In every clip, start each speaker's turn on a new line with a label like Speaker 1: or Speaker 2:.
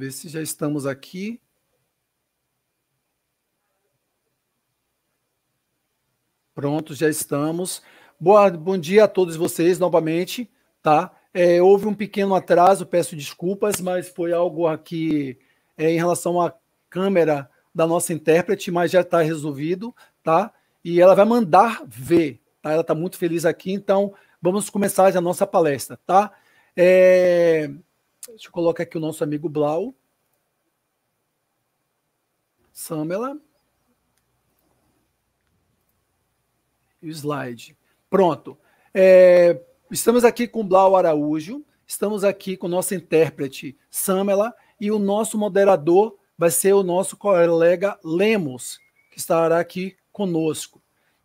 Speaker 1: Ver se já estamos aqui. Pronto, já estamos. Boa, bom dia a todos vocês novamente, tá? É, houve um pequeno atraso, peço desculpas, mas foi algo aqui é, em relação à câmera da nossa intérprete, mas já está resolvido, tá? E ela vai mandar ver, tá? Ela está muito feliz aqui, então vamos começar a nossa palestra, tá? É, Deixa eu colocar aqui o nosso amigo Blau. Samela. E o slide. Pronto. É, estamos aqui com Blau Araújo, estamos aqui com nossa intérprete Samela e o nosso moderador vai ser o nosso colega Lemos, que estará aqui conosco,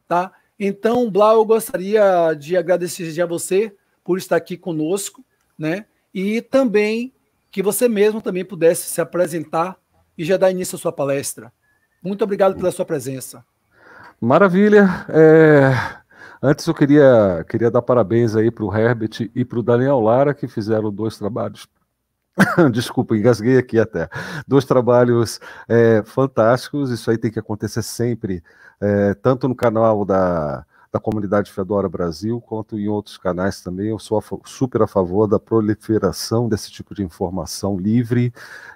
Speaker 1: tá? Então, Blau, eu gostaria de agradecer a você por estar aqui conosco, né? e também que você mesmo também pudesse se apresentar e já dar início à sua palestra. Muito obrigado pela sua presença.
Speaker 2: Maravilha. É... Antes eu queria, queria dar parabéns aí para o Herbert e para o Daniel Lara, que fizeram dois trabalhos. Desculpa, engasguei aqui até. Dois trabalhos é, fantásticos, isso aí tem que acontecer sempre, é, tanto no canal da, da comunidade Fedora Brasil, quanto em outros canais também. Eu sou a, super a favor da proliferação desse tipo de informação livre.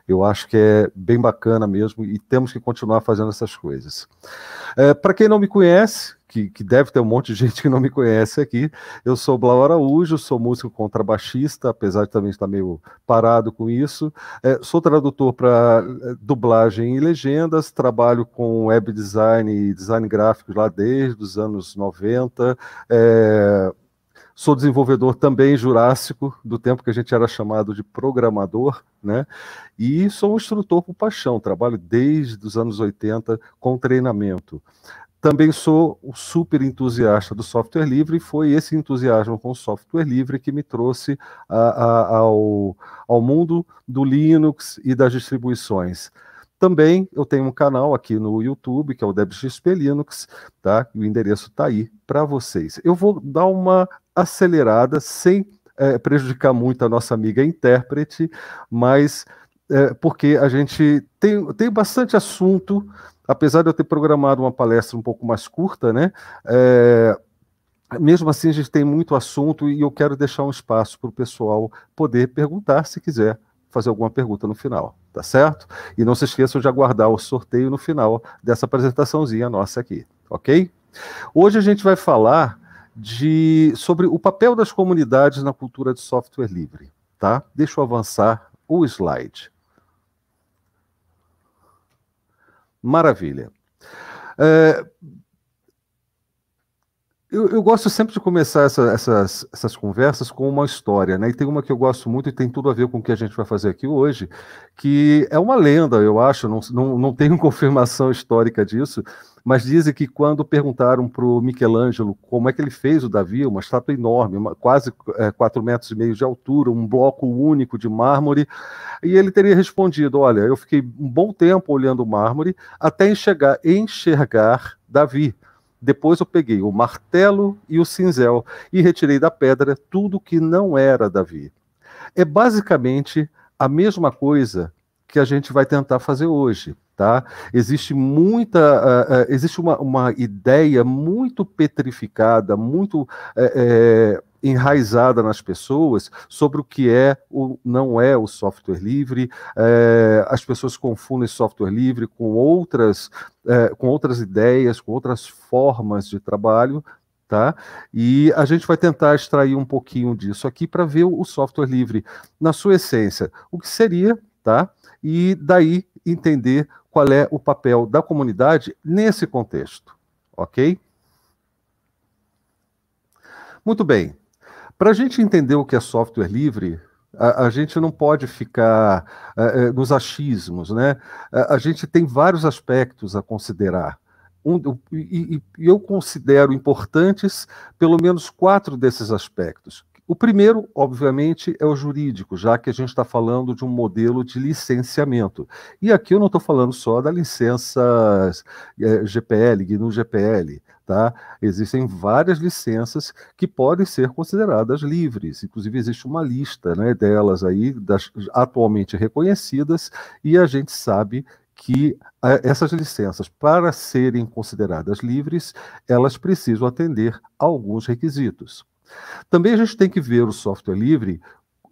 Speaker 2: Eu acho que é bem bacana mesmo e temos que continuar fazendo essas coisas. É, Para quem não me conhece, que, que, deve ter um monte de gente que não me conhece aqui. Eu sou Blau Araújo, sou músico contrabaixista, apesar de também estar meio parado com isso. É, sou tradutor para eh, dublagem e legendas, trabalho com web design e design gráfico lá desde os anos 90. É, sou desenvolvedor também jurássico, do tempo que a gente era chamado de programador, né? E sou um instrutor por paixão, trabalho desde os anos 80 com treinamento. Também sou o super entusiasta do software livre e foi esse entusiasmo com o software livre que me trouxe a, a, ao, ao mundo do Linux e das distribuições. Também eu tenho um canal aqui no YouTube, que é o DebXP Linux, tá? o endereço está aí para vocês. Eu vou dar uma acelerada sem é, prejudicar muito a nossa amiga intérprete, mas é, porque a gente tem, tem bastante assunto apesar de eu ter programado uma palestra um pouco mais curta, né? É, mesmo assim, a gente tem muito assunto e eu quero deixar um espaço para o pessoal poder perguntar se quiser fazer alguma pergunta no final, tá certo? E não se esqueçam de aguardar o sorteio no final dessa apresentaçãozinha nossa aqui, ok? Hoje a gente vai falar de, sobre o papel das comunidades na cultura de software livre, tá? Deixa eu avançar o slide. Maravilha. É, eu, eu, gosto sempre de começar essa, essas, essas conversas com uma história, né? E tem uma que eu gosto muito e tem tudo a ver com o que a gente vai fazer aqui hoje, que é uma lenda, eu acho, não, não, não tenho confirmação histórica disso, mas dizem que quando perguntaram para o Michelangelo como é que ele fez o Davi, uma estátua enorme, uma, quase é, metros e meio de altura, um bloco único de mármore, e ele teria respondido: Olha, eu fiquei um bom tempo olhando o mármore até enxergar, enxergar Davi. Depois eu peguei o martelo e o cinzel e retirei da pedra tudo que não era Davi. É basicamente a mesma coisa que a gente vai tentar fazer hoje. Tá? Existe muita, uh, uh, existe uma, uma ideia muito petrificada, muito eh, enraizada nas pessoas sobre o que é ou não é o software livre. as pessoas confundem software livre com outras, com outras ideias, com outras formas de trabalho. Tá? E a gente vai tentar extrair um pouquinho disso aqui para ver o software livre na sua essência. O que seria tá? E daí entender qual é o papel da comunidade nesse contexto, ok? Muito bem. Para a gente entender o que é software livre, a, a gente não pode ficar uh, nos achismos, né? A, a, gente tem vários aspectos a considerar. Um, e, e eu considero importantes pelo menos quatro desses aspectos. O primeiro, obviamente, é o jurídico, já que a gente está falando de um modelo de licenciamento. E aqui eu não estou falando só da licença é, GPL, GNU GPL. Tá? Existem várias licenças que podem ser consideradas livres, inclusive existe uma lista né, delas aí, das atualmente reconhecidas, e a gente sabe que é, essas licenças, para serem consideradas livres, elas precisam atender a alguns requisitos. Também a gente tem que ver o software livre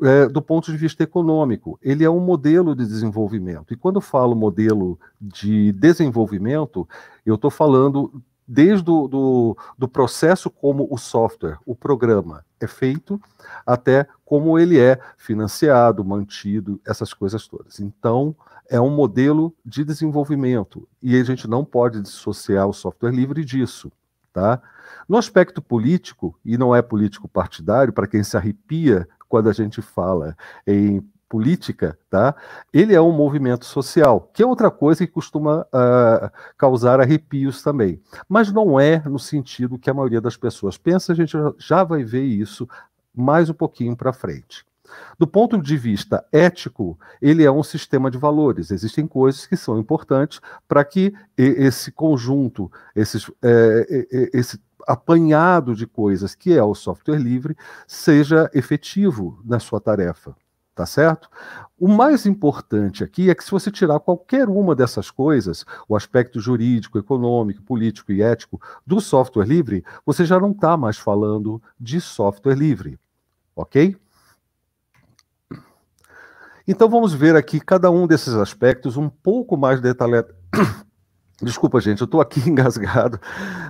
Speaker 2: é, do ponto de vista econômico. Ele é um modelo de desenvolvimento. E quando eu falo modelo de desenvolvimento, eu estou falando desde o do, do processo como o software, o programa é feito, até como ele é financiado, mantido, essas coisas todas. Então, é um modelo de desenvolvimento e a gente não pode dissociar o software livre disso. Tá? No aspecto político, e não é político partidário, para quem se arrepia quando a gente fala em política, tá? ele é um movimento social, que é outra coisa que costuma uh, causar arrepios também. Mas não é no sentido que a maioria das pessoas pensa, a gente já vai ver isso mais um pouquinho para frente. Do ponto de vista ético, ele é um sistema de valores. Existem coisas que são importantes para que esse conjunto, esses, é, esse apanhado de coisas que é o software livre, seja efetivo na sua tarefa. Tá certo? O mais importante aqui é que, se você tirar qualquer uma dessas coisas, o aspecto jurídico, econômico, político e ético do software livre, você já não está mais falando de software livre. Ok? Então vamos ver aqui cada um desses aspectos um pouco mais detalhado. Desculpa, gente, eu estou aqui engasgado.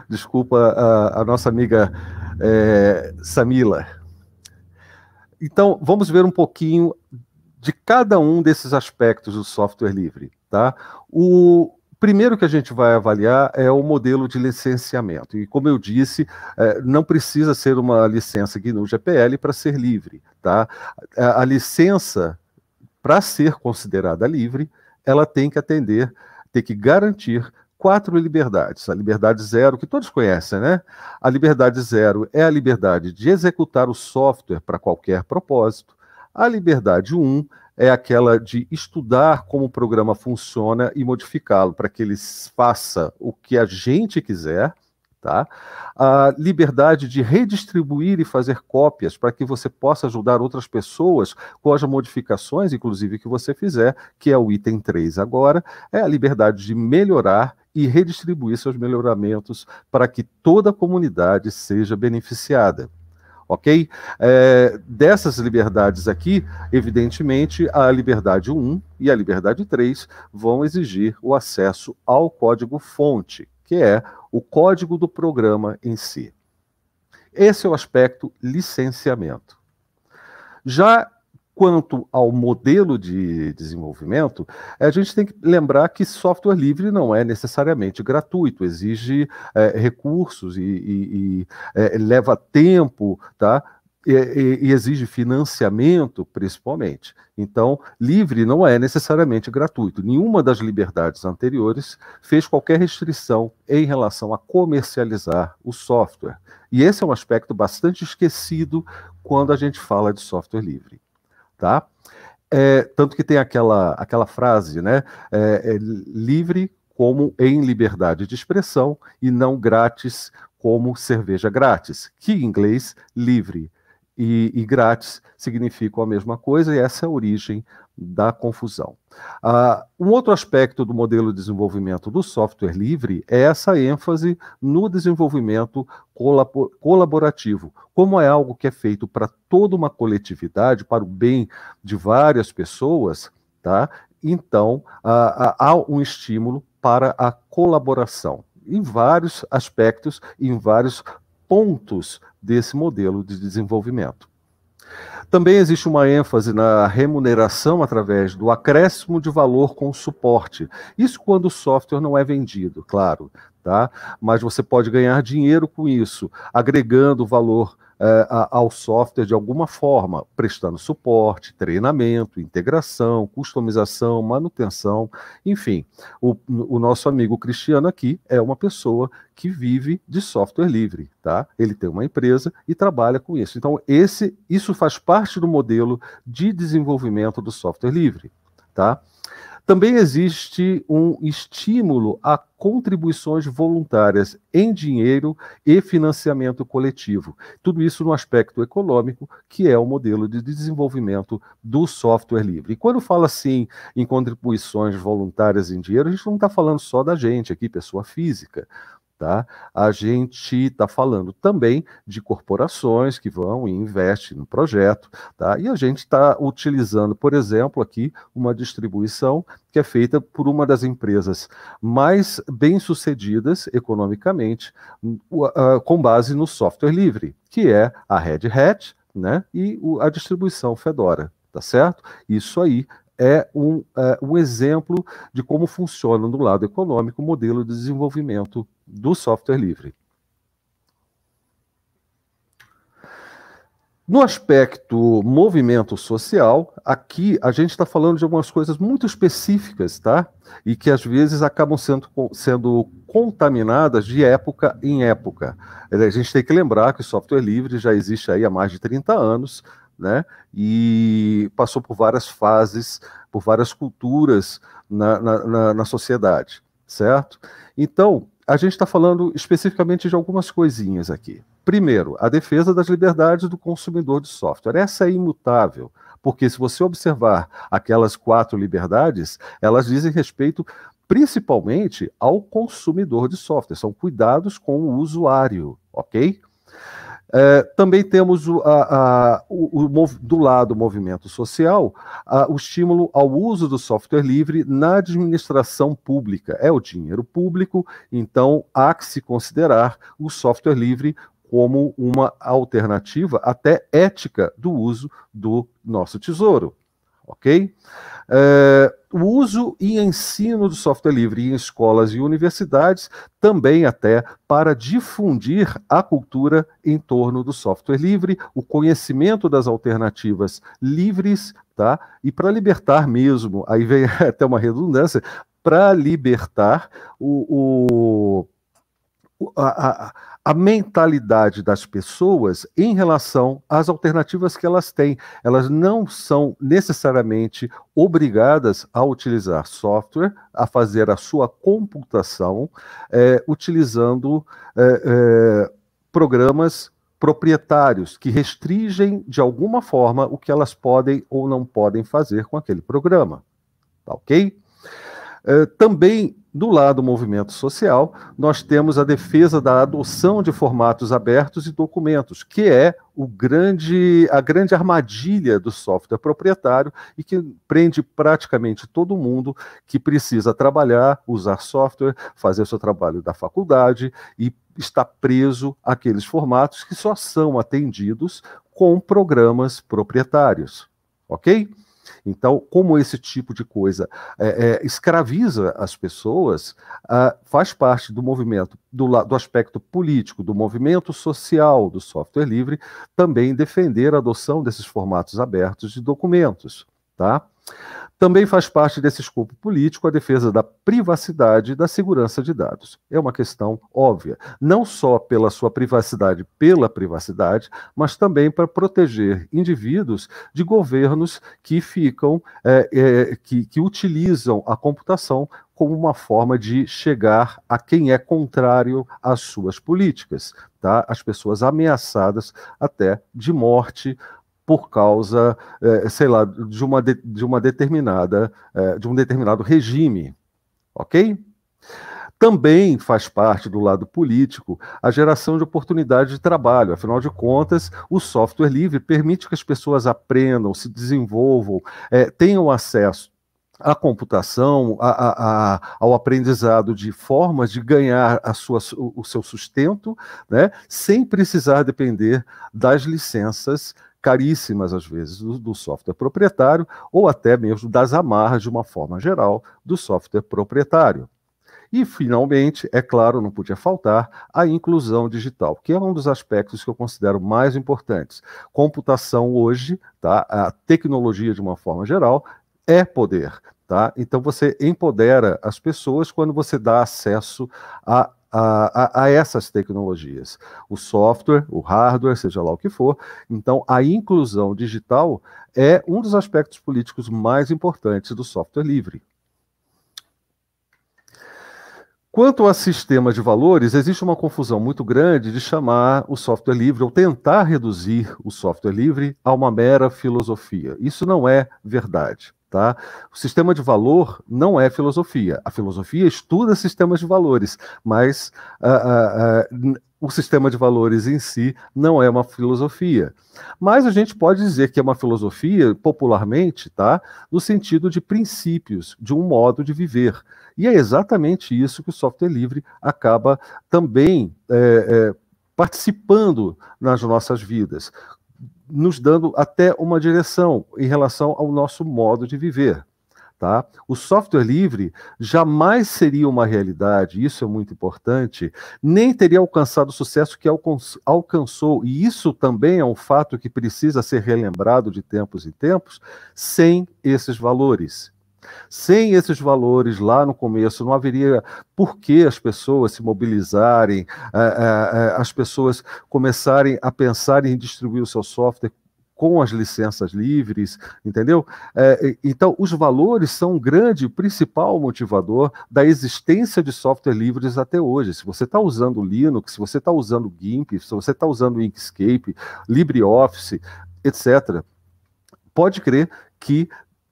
Speaker 2: Desculpa a, a nossa amiga é, Samila. Então vamos ver um pouquinho de cada um desses aspectos do software livre, tá? O primeiro que a gente vai avaliar é o modelo de licenciamento. E como eu disse, é, não precisa ser uma licença GNU GPL para ser livre, tá? A licença para ser considerada livre, ela tem que atender, tem que garantir quatro liberdades. A liberdade zero, que todos conhecem, né? A liberdade zero é a liberdade de executar o software para qualquer propósito. A liberdade um é aquela de estudar como o programa funciona e modificá-lo para que ele faça o que a gente quiser tá? A liberdade de redistribuir e fazer cópias para que você possa ajudar outras pessoas com as modificações, inclusive, que você fizer, que é o item 3 agora, é a liberdade de melhorar e redistribuir seus melhoramentos para que toda a comunidade seja beneficiada ok? É, dessas liberdades aqui, evidentemente, a liberdade 1 e a liberdade 3 vão exigir o acesso ao código-fonte, que é o código do programa em si. Esse é o aspecto licenciamento. Já quanto ao modelo de desenvolvimento, a gente tem que lembrar que software livre não é necessariamente gratuito, exige é, recursos e, e, e é, leva tempo, tá? e, e, e exige financiamento, principalmente. Então, livre não é necessariamente gratuito. Nenhuma das liberdades anteriores fez qualquer restrição em relação a comercializar o software. E esse é um aspecto bastante esquecido quando a gente fala de software livre. Tá? É, tanto que tem aquela, aquela frase, né? É, é, livre como em liberdade de expressão e não grátis como cerveja grátis, que em inglês livre e, e grátis significam a mesma coisa, e essa é a origem da confusão. Uh, um outro aspecto do modelo de desenvolvimento do software livre é essa ênfase no desenvolvimento colaborativo, como é algo que é feito para toda uma coletividade, para o bem de várias pessoas, tá? Então uh, uh, há um estímulo para a colaboração em vários aspectos, em vários pontos desse modelo de desenvolvimento. Também existe uma ênfase na remuneração através do acréscimo de valor com suporte. Isso quando o software não é vendido, claro, tá? Mas você pode ganhar dinheiro com isso, agregando valor uh, ao software de alguma forma, prestando suporte, treinamento, integração, customização, manutenção, enfim. O, o nosso amigo Cristiano aqui é uma pessoa que vive de software livre, tá? Ele tem uma empresa e trabalha com isso. Então, esse, isso faz parte do modelo de desenvolvimento do software livre, tá? Também existe um estímulo a contribuições voluntárias em dinheiro e financiamento coletivo. Tudo isso no aspecto econômico, que é o modelo de desenvolvimento do software livre. E quando fala assim em contribuições voluntárias em dinheiro, a gente não está falando só da gente aqui, pessoa física. Tá? A gente está falando também de corporações que vão e investem no projeto, tá? e a gente está utilizando, por exemplo, aqui uma distribuição que é feita por uma das empresas mais bem-sucedidas economicamente, hum, com base no software livre, que é a Red Hat né? e a distribuição Fedora. Tá certo? Isso aí é um, é, um exemplo de como funciona do lado econômico o modelo de desenvolvimento do software livre. No aspecto movimento social, aqui a gente está falando de algumas coisas muito específicas, tá? E que às vezes acabam sendo, sendo contaminadas de época em época. É, a gente tem que lembrar que o software livre já existe aí há mais de 30 anos, né? E passou por várias fases, por várias culturas na, na, na, na sociedade, certo? Então, a gente está falando especificamente de algumas coisinhas aqui. Primeiro, a defesa das liberdades do consumidor de software. Essa é imutável, porque se você observar aquelas quatro liberdades, elas dizem respeito principalmente ao consumidor de software. São cuidados com o usuário, ok? É, também temos o, a, a, o, o, do lado do movimento social a, o estímulo ao uso do software livre na administração pública. É o dinheiro público, então há que se considerar o software livre como uma alternativa até ética do uso do nosso tesouro ok? É, o uso e ensino do software livre em escolas e universidades, também até para difundir a cultura em torno do software livre, o conhecimento das alternativas livres, tá? E para libertar mesmo, aí vem até uma redundância, para libertar o, o a, a, a, mentalidade das pessoas em relação às alternativas que elas têm. Elas não são necessariamente obrigadas a utilizar software, a fazer a sua computação é, utilizando é, é, programas proprietários que restringem de alguma forma o que elas podem ou não podem fazer com aquele programa. Tá ok? Eh, também do lado do movimento social, nós temos a defesa da adoção de formatos abertos e documentos, que é o grande, a grande armadilha do software proprietário e que prende praticamente todo mundo que precisa trabalhar, usar software, fazer seu trabalho da faculdade e está preso àqueles formatos que só são atendidos com programas proprietários. Ok? Então, como esse tipo de coisa é, é, escraviza as pessoas, ah, faz parte do movimento, do, do aspecto político, do movimento social do software livre, também defender a adoção desses formatos abertos de documentos, tá? Também faz parte desse escopo político a defesa da privacidade e da segurança de dados. É uma questão óbvia, não só pela sua privacidade, pela privacidade, mas também para proteger indivíduos de governos que ficam, é, é, que, que utilizam a computação como uma forma de chegar a quem é contrário às suas políticas, tá? As pessoas ameaçadas até de morte por causa, é, sei lá, de uma, de, de uma determinada, é, de um determinado regime, ok? Também faz parte do lado político a geração de oportunidades de trabalho. Afinal de contas, o software livre permite que as pessoas aprendam, se desenvolvam, é, tenham acesso à computação, a, a, a, ao aprendizado de formas de ganhar a sua, o seu sustento, né, sem precisar depender das licenças caríssimas às vezes do, do, software proprietário ou até mesmo das amarras de uma forma geral do software proprietário. E finalmente, é claro, não podia faltar a inclusão digital, que é um dos aspectos que eu considero mais importantes. Computação hoje, tá? A tecnologia de uma forma geral é poder, Tá? Então você empodera as pessoas quando você dá acesso a a, a, essas tecnologias, o software, o hardware, seja lá o que for. Então, a inclusão digital é um dos aspectos políticos mais importantes do software livre. Quanto a sistemas de valores, existe uma confusão muito grande de chamar o software livre ou tentar reduzir o software livre a uma mera filosofia. Isso não é verdade. Tá? O sistema de valor não é filosofia. A filosofia estuda sistemas de valores, mas uh, uh, uh, o sistema de valores em si não é uma filosofia. Mas a gente pode dizer que é uma filosofia, popularmente, tá? no sentido de princípios, de um modo de viver. E é exatamente isso que o software livre acaba também. É, é, participando nas nossas vidas nos dando até uma direção em relação ao nosso modo de viver. Tá? O software livre jamais seria uma realidade, isso é muito importante, nem teria alcançado o sucesso que alcançou, e isso também é um fato que precisa ser relembrado de tempos em tempos, sem esses valores. Sem esses valores lá no começo, não haveria por que as pessoas se mobilizarem, eh, eh, eh, as pessoas começarem a pensar em distribuir o seu software com as licenças livres, entendeu? então, os valores são um grande, principal motivador da existência de software livres até hoje. Se você está usando Linux, se você está usando GIMP, se você está usando Inkscape, LibreOffice, etc., pode crer que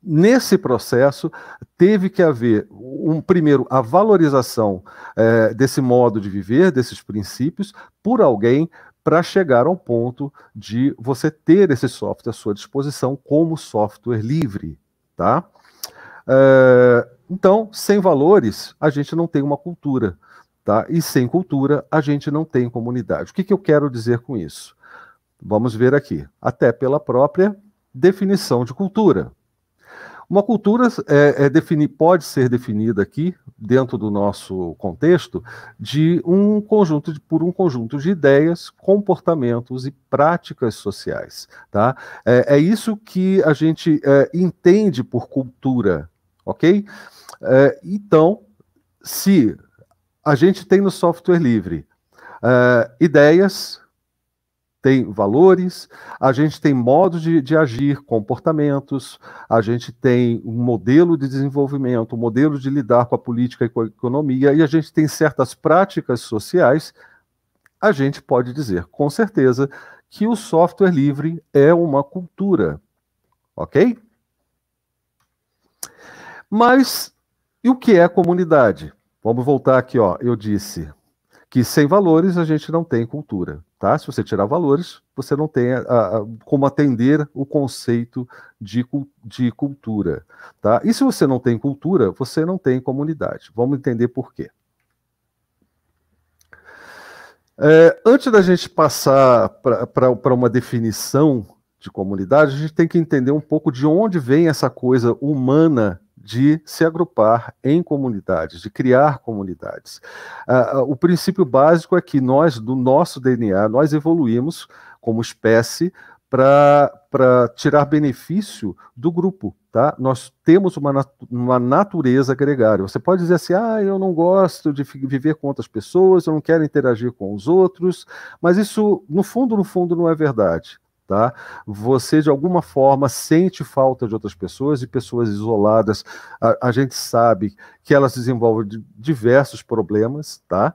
Speaker 2: Nesse processo, teve que haver, um, primeiro, a valorização é, desse modo de viver, desses princípios, por alguém, para chegar ao ponto de você ter esse software à sua disposição como software livre. Tá? É, então, sem valores, a gente não tem uma cultura. Tá? E sem cultura, a gente não tem comunidade. O que, que eu quero dizer com isso? Vamos ver aqui. Até pela própria definição de cultura. Uma cultura é, é pode ser definida aqui, dentro do nosso contexto, de um conjunto de, por um conjunto de ideias, comportamentos e práticas sociais. Tá? É, é isso que a gente é, entende por cultura, ok? É, então, se a gente tem no software livre é, ideias, tem valores, a gente tem modos de, de, agir, comportamentos, a gente tem um modelo de desenvolvimento, um modelo de lidar com a política e com a economia, e a gente tem certas práticas sociais. A gente pode dizer com certeza que o software livre é uma cultura, ok? Mas e o que é comunidade? Vamos voltar aqui, ó. Eu disse que sem valores a gente não tem cultura, tá? Se você tirar valores, você não tem a, a, como atender o conceito de, de cultura, tá? E se você não tem cultura, você não tem comunidade. Vamos entender por quê. É, antes da gente passar para uma definição de comunidade, a gente tem que entender um pouco de onde vem essa coisa humana de se agrupar em comunidades, de criar comunidades. Ah, ah, o princípio básico é que nós, do nosso DNA, nós evoluímos como espécie para tirar benefício do grupo. Tá? Nós temos uma, nat uma natureza gregária. Você pode dizer assim: ah, eu não gosto de viver com outras pessoas, eu não quero interagir com os outros, mas isso, no fundo, no fundo, não é verdade tá? Você de alguma forma sente falta de outras pessoas e pessoas isoladas. A, a gente sabe que elas desenvolvem diversos problemas, tá?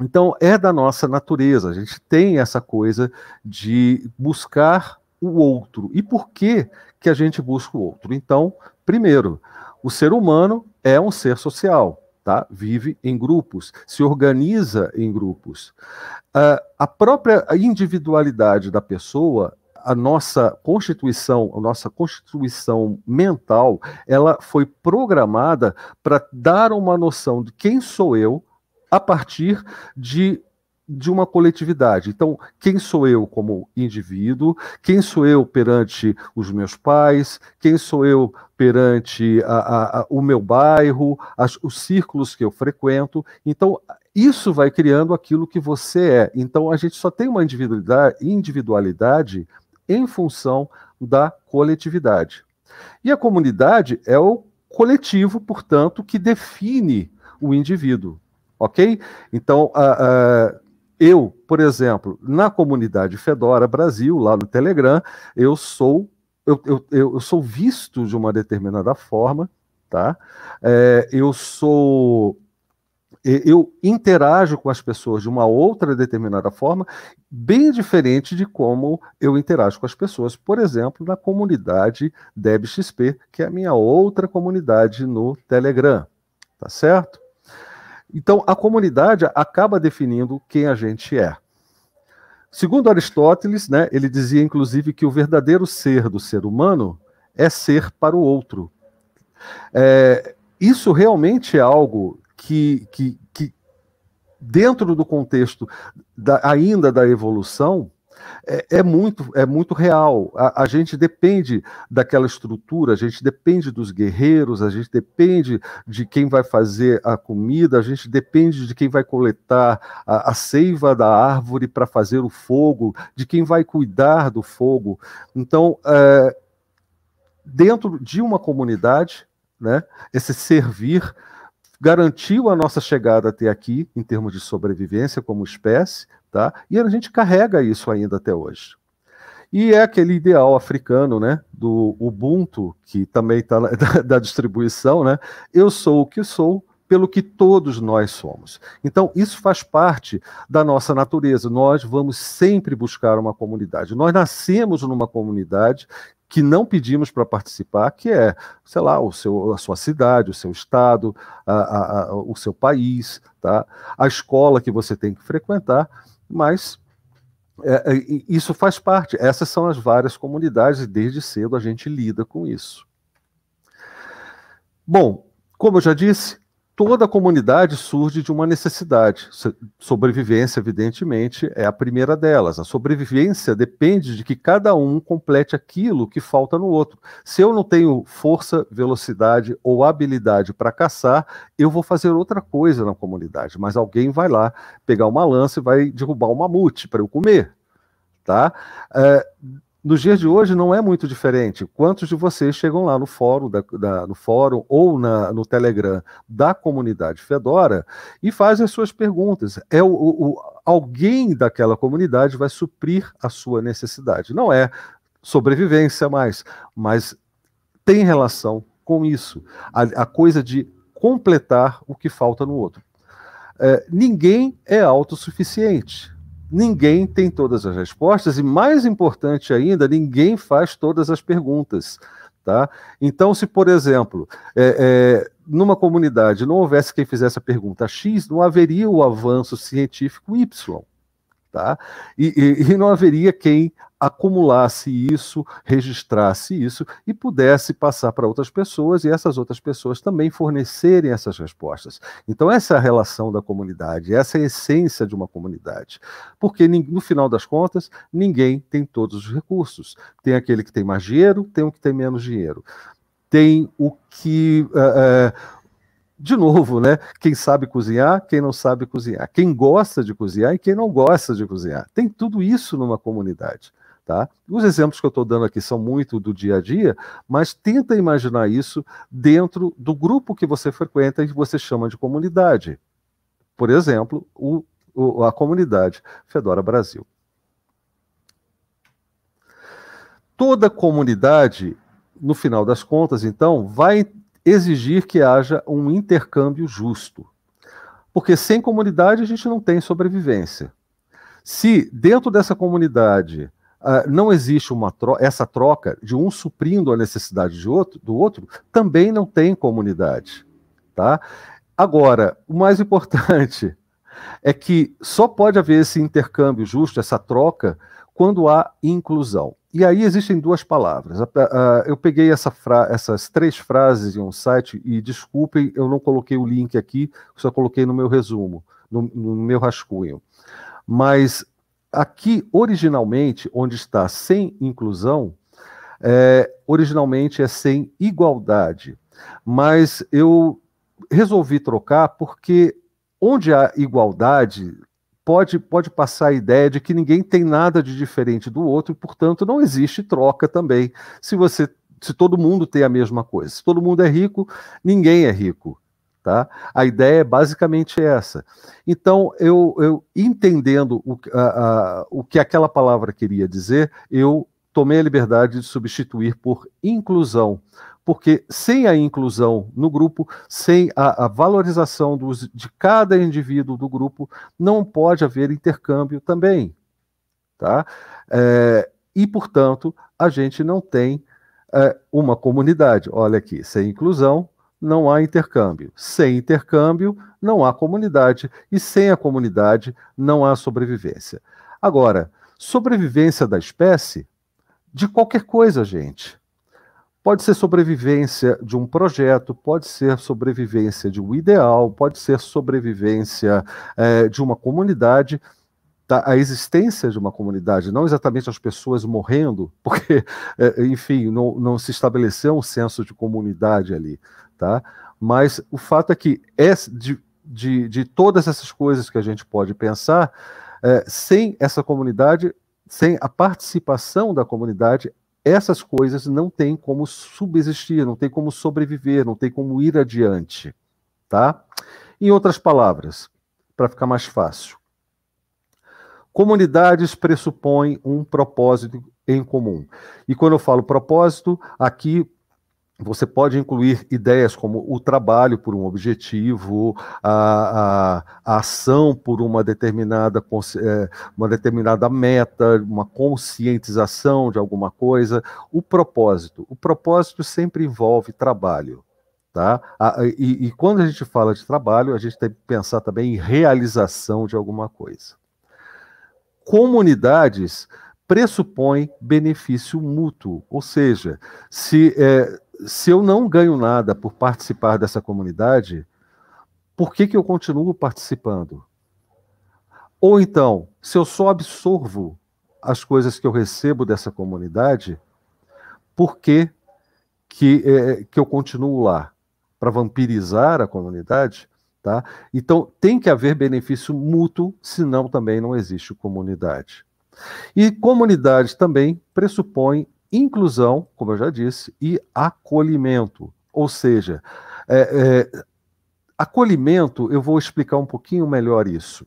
Speaker 2: Então é da nossa natureza. A gente tem essa coisa de buscar o outro. E por que que a gente busca o outro? Então, primeiro, o ser humano é um ser social. Tá? Vive em grupos, se organiza em grupos. Uh, a própria individualidade da pessoa, a nossa constituição, a nossa constituição mental, ela foi programada para dar uma noção de quem sou eu a partir de de uma coletividade. Então, quem sou eu como indivíduo? Quem sou eu perante os meus pais? Quem sou eu perante a, a, a, o meu bairro, as, os círculos que eu frequento? Então, isso vai criando aquilo que você é. Então, a gente só tem uma individualidade, individualidade em função da coletividade. E a comunidade é o coletivo, portanto, que define o indivíduo ok? Então, a eu, por exemplo, na comunidade Fedora Brasil, lá no Telegram, eu sou eu, eu, eu sou visto de uma determinada forma, tá? É, eu sou eu interajo com as pessoas de uma outra determinada forma, bem diferente de como eu interajo com as pessoas, por exemplo, na comunidade DebXP, que é a minha outra comunidade no Telegram, tá certo? Então, a comunidade acaba definindo quem a gente é. Segundo Aristóteles, né, ele dizia inclusive que o verdadeiro ser do ser humano é ser para o outro. É, isso realmente é algo que, que, que dentro do contexto da, ainda da evolução, é, é, muito, é muito real. A, a, gente depende daquela estrutura, a gente depende dos guerreiros, a gente depende de quem vai fazer a comida, a gente depende de quem vai coletar a, a seiva da árvore para fazer o fogo, de quem vai cuidar do fogo. Então, é, dentro de uma comunidade, né, esse servir garantiu a nossa chegada até aqui, em termos de sobrevivência como espécie, Tá? E a gente carrega isso ainda até hoje. E é aquele ideal africano, né, do Ubuntu, que também está da, da, distribuição, né? Eu sou o que sou pelo que todos nós somos. Então, isso faz parte da nossa natureza. Nós vamos sempre buscar uma comunidade. Nós nascemos numa comunidade que não pedimos para participar, que é, sei lá, o seu, a sua cidade, o seu estado, a, a, a, o seu país, tá? a escola que você tem que frequentar mas é, é, isso faz parte. Essas são as várias comunidades e desde cedo a gente lida com isso. Bom, como eu já disse, toda a comunidade surge de uma necessidade. Sobrevivência, evidentemente, é a primeira delas. A sobrevivência depende de que cada um complete aquilo que falta no outro. Se eu não tenho força, velocidade ou habilidade para caçar, eu vou fazer outra coisa na comunidade, mas alguém vai lá pegar uma lança e vai derrubar um mamute para eu comer. Tá? É nos dias de hoje não é muito diferente. Quantos de vocês chegam lá no fórum, da, da, no fórum ou na, no Telegram da comunidade Fedora e fazem as suas perguntas? É o, o, alguém daquela comunidade vai suprir a sua necessidade. Não é sobrevivência mais, mas tem relação com isso. A, a coisa de completar o que falta no outro. É, ninguém é autossuficiente ninguém tem todas as respostas e, mais importante ainda, ninguém faz todas as perguntas. Tá? Então, se, por exemplo, é, é, numa comunidade não houvesse quem fizesse a pergunta X, não haveria o avanço científico Y tá? E, e, e, não haveria quem acumulasse isso, registrasse isso e pudesse passar para outras pessoas e essas outras pessoas também fornecerem essas respostas. Então, essa é a relação da comunidade, essa é a essência de uma comunidade. Porque, no final das contas, ninguém tem todos os recursos. Tem aquele que tem mais dinheiro, tem o que tem menos dinheiro. Tem o que. Uh, uh, de novo, né? Quem sabe cozinhar, quem não sabe cozinhar, quem gosta de cozinhar e quem não gosta de cozinhar. Tem tudo isso numa comunidade. Tá? Os exemplos que eu estou dando aqui são muito do dia a dia, mas tenta imaginar isso dentro do grupo que você frequenta e que você chama de comunidade. Por exemplo, o, o, a comunidade Fedora Brasil. Toda comunidade, no final das contas, então, vai exigir que haja um intercâmbio justo. Porque sem comunidade a gente não tem sobrevivência. Se dentro dessa comunidade uh, não existe uma tro essa troca de um suprindo a necessidade de outro, do outro, também não tem comunidade. Tá? Agora, o mais importante é que só pode haver esse intercâmbio justo, essa troca, quando há inclusão e aí existem duas palavras. Eu peguei essa essas três frases em um site, e desculpem, eu não coloquei o link aqui, só coloquei no meu resumo, no, no meu rascunho. Mas aqui, originalmente, onde está sem inclusão, é, originalmente é sem igualdade. Mas eu resolvi trocar porque onde há igualdade, pode, pode passar a ideia de que ninguém tem nada de diferente do outro e, portanto, não existe troca também. Se você se todo mundo tem a mesma coisa, se todo mundo é rico, ninguém é rico. Tá? A ideia é basicamente essa. Então, eu, eu entendendo o, a, a, o que aquela palavra queria dizer, eu tomei a liberdade de substituir por inclusão, porque sem a inclusão no grupo, sem a, a valorização dos, de cada indivíduo do grupo, não pode haver intercâmbio também. Tá? É, e, portanto, a gente não tem é, uma comunidade. Olha aqui, sem inclusão não há intercâmbio. Sem intercâmbio não há comunidade. E sem a comunidade não há sobrevivência. Agora, sobrevivência da espécie de qualquer coisa, gente. Pode ser sobrevivência de um projeto, pode ser sobrevivência de um ideal, pode ser sobrevivência é, de uma comunidade, da, tá? a existência de uma comunidade, não exatamente as pessoas morrendo, porque, é, enfim, não, não se estabeleceu um senso de comunidade ali, tá? Mas o fato é que é de, de, de todas essas coisas que a gente pode pensar, é, sem essa comunidade, sem a participação da comunidade, essas coisas não têm como subsistir, não tem como sobreviver, não tem como ir adiante, tá? Em outras palavras, para ficar mais fácil, comunidades pressupõem um propósito em comum. E quando eu falo propósito, aqui você pode incluir ideias como o trabalho por um objetivo, a, a, a ação por uma determinada, é, uma determinada meta, uma conscientização de alguma coisa, o propósito. O propósito sempre envolve trabalho. Tá? E, e quando a gente fala de trabalho, a gente tem que pensar também em realização de alguma coisa. Comunidades pressupõem benefício mútuo, ou seja, se é, se eu não ganho nada por participar dessa comunidade, por que, que eu continuo participando? Ou então, se eu só absorvo as coisas que eu recebo dessa comunidade, por que, que, é, que eu continuo lá? Para vampirizar a comunidade? Tá? Então, tem que haver benefício mútuo, senão também não existe comunidade. E comunidade também pressupõe inclusão, como eu já disse, e acolhimento. Ou seja, é, é, acolhimento, eu vou explicar um pouquinho melhor isso.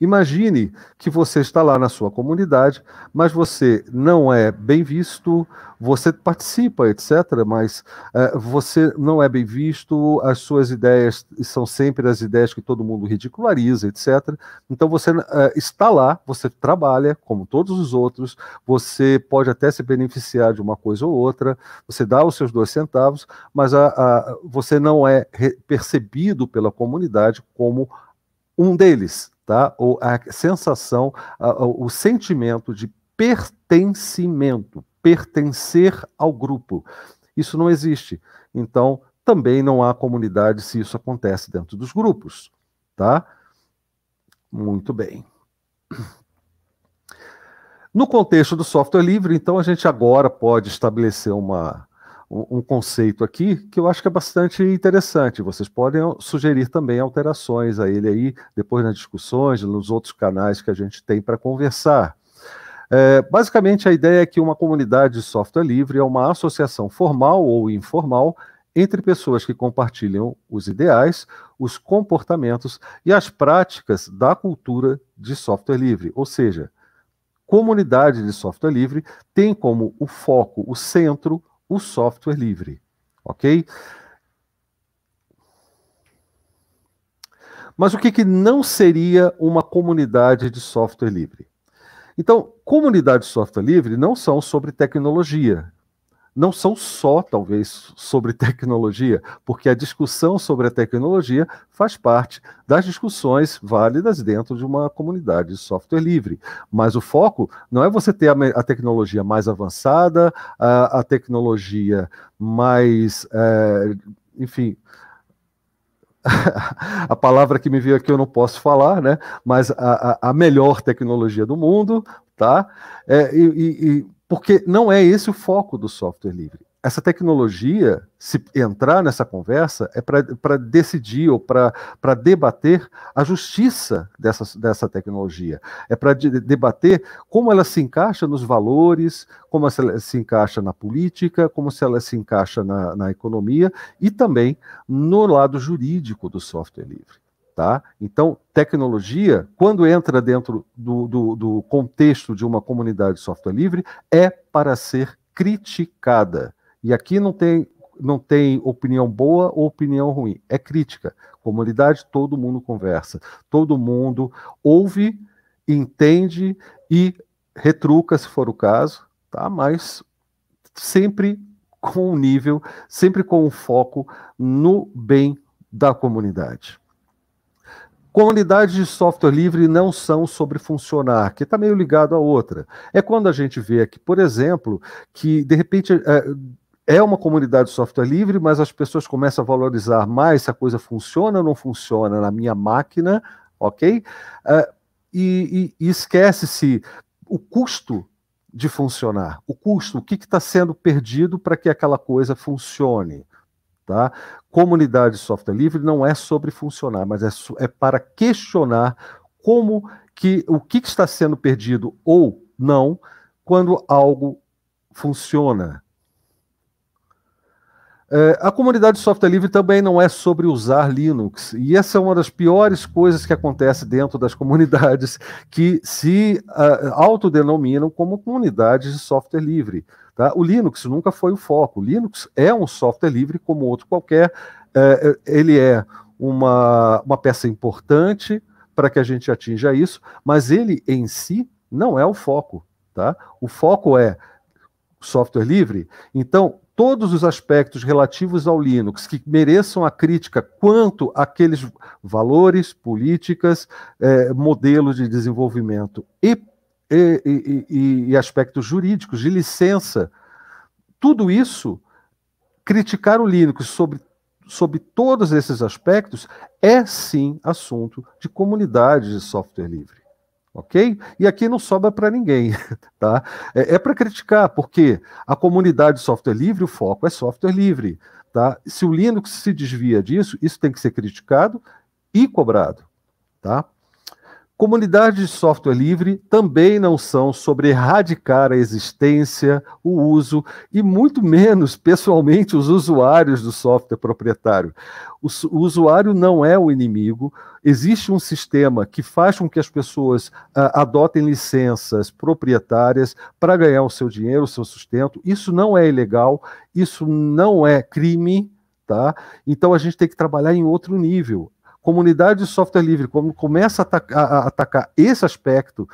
Speaker 2: Imagine que você está lá na sua comunidade, mas você não é bem visto, você participa, etc., mas eh, você não é bem visto, as suas ideias são sempre as ideias que todo mundo ridiculariza, etc. Então você eh, está lá, você trabalha como todos os outros, você pode até se beneficiar de uma coisa ou outra, você dá os seus dois centavos, mas a, a, você não é percebido pela comunidade como um deles, tá? Ou a sensação, o sentimento de pertencimento, pertencer ao grupo. Isso não existe. Então, também não há comunidade se isso acontece dentro dos grupos, tá? Muito bem. No contexto do software livre, então a gente agora pode estabelecer uma um conceito aqui que eu acho que é bastante interessante. Vocês podem sugerir também alterações a ele aí, depois nas discussões, nos outros canais que a gente tem para conversar. É, basicamente, a ideia é que uma comunidade de software livre é uma associação formal ou informal entre pessoas que compartilham os ideais, os comportamentos e as práticas da cultura de software livre, ou seja, comunidade de software livre tem como o foco, o centro, o software livre, ok? Mas o que, que não seria uma comunidade de software livre? Então, comunidade de software livre não são sobre tecnologia, não são só, talvez, sobre tecnologia, porque a discussão sobre a tecnologia faz parte das discussões válidas dentro de uma comunidade de software livre. Mas o foco não é você ter a, a tecnologia mais avançada, a, a tecnologia mais. É, enfim. a palavra que me veio aqui eu não posso falar, né? Mas a, a melhor tecnologia do mundo, tá? É, e, e porque não é esse o foco do software livre. Essa tecnologia, se entrar nessa conversa, é para decidir ou para debater a justiça dessa, dessa tecnologia. É para de, debater como ela se encaixa nos valores, como ela se encaixa na política, como se ela se encaixa na, na economia e também no lado jurídico do software livre. Tá? Então, tecnologia, quando entra dentro do, do, do, contexto de uma comunidade de software livre, é para ser criticada. E aqui não tem, não tem opinião boa ou opinião ruim, é crítica. Comunidade, todo mundo conversa, todo mundo ouve, entende e retruca, se for o caso, tá? mas sempre com um nível, sempre com um foco no bem da comunidade. Comunidades de software livre não são sobre funcionar, que está meio ligado à outra. É quando a gente vê aqui, por exemplo, que de repente é, é uma comunidade de software livre, mas as pessoas começam a valorizar mais se a coisa funciona ou não funciona na minha máquina, ok? Uh, e, e, e esquece-se o custo de funcionar, o custo, o que está sendo perdido para que aquela coisa funcione. Tá? Comunidade software livre não é sobre funcionar, mas é, é para questionar como que o que, está sendo perdido ou não quando algo funciona. É, a comunidade de software livre também não é sobre usar Linux, e essa é uma das piores coisas que acontece dentro das comunidades que se uh, autodenominam como comunidades de software livre. Tá? O Linux nunca foi o foco. O Linux é um software livre como outro qualquer. É, é, ele é uma, uma peça importante para que a gente atinja isso, mas ele em si não é o foco. Tá? O foco é software livre. Então, todos os aspectos relativos ao Linux que mereçam a crítica quanto àqueles valores, políticas, é, modelos de desenvolvimento e e, e, e aspectos jurídicos, de licença. Tudo isso, criticar o Linux sobre, sobre todos esses aspectos é sim assunto de comunidade de software livre. Ok? E aqui não sobra para ninguém, tá? É, é para criticar, porque a comunidade de software livre, o foco é software livre, tá? Se o Linux se desvia disso, isso tem que ser criticado e cobrado, tá? Comunidades de software livre também não são sobre erradicar a existência, o uso e muito menos, pessoalmente, os usuários do software proprietário. O, o usuário não é o inimigo. Existe um sistema que faz com que as pessoas ah, adotem licenças proprietárias para ganhar o seu dinheiro, o seu sustento. Isso não é ilegal, isso não é crime. Tá? Então a gente tem que trabalhar em outro nível comunidade de software livre, quando começa a atacar, a atacar esse aspecto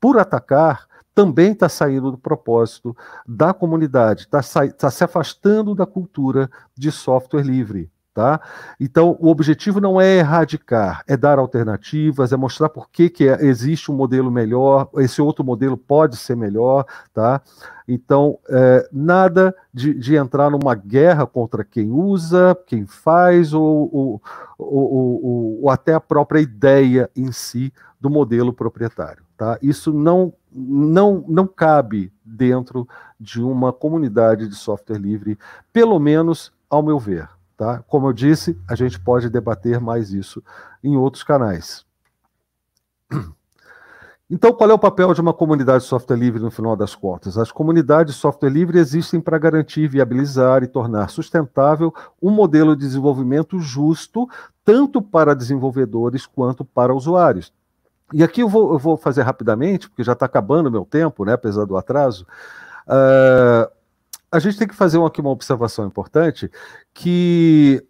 Speaker 2: por atacar, também está saindo do propósito da comunidade, está tá se afastando da cultura de software livre. Tá? Então, o objetivo não é erradicar, é dar alternativas, é mostrar por que, que é, existe um modelo melhor, esse outro modelo pode ser melhor. Tá? Então, é, nada de, de, entrar numa guerra contra quem usa, quem faz, ou, ou, ou, ou até a própria ideia em si do modelo proprietário. Tá? Isso não, não, não cabe dentro de uma comunidade de software livre, pelo menos ao meu ver. Tá? Como eu disse, a gente pode debater mais isso em outros canais. Então, qual é o papel de uma comunidade de software livre no final das contas? As comunidades de software livre existem para garantir, viabilizar e tornar sustentável um modelo de desenvolvimento justo, tanto para desenvolvedores quanto para usuários. E aqui eu vou, eu vou fazer rapidamente, porque já está acabando o meu tempo, né, apesar do atraso. Uh, a gente tem que fazer aqui uma observação importante, que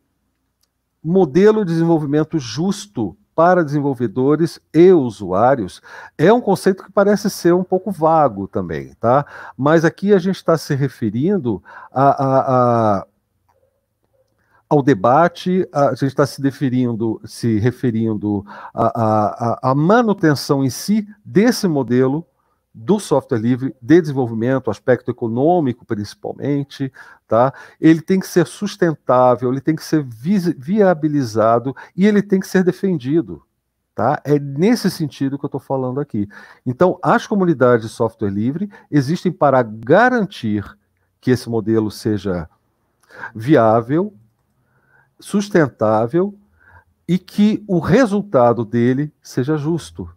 Speaker 2: modelo de desenvolvimento justo para desenvolvedores e usuários é um conceito que parece ser um pouco vago também, tá? Mas aqui a gente está se referindo a, a, a, ao debate, a, gente está se referindo, se referindo à manutenção em si desse modelo do software livre de desenvolvimento, aspecto econômico principalmente, tá? Ele tem que ser sustentável, ele tem que ser vi viabilizado e ele tem que ser defendido, tá? É nesse sentido que eu estou falando aqui. Então, as comunidades de software livre existem para garantir que esse modelo seja viável, sustentável e que o resultado dele seja justo,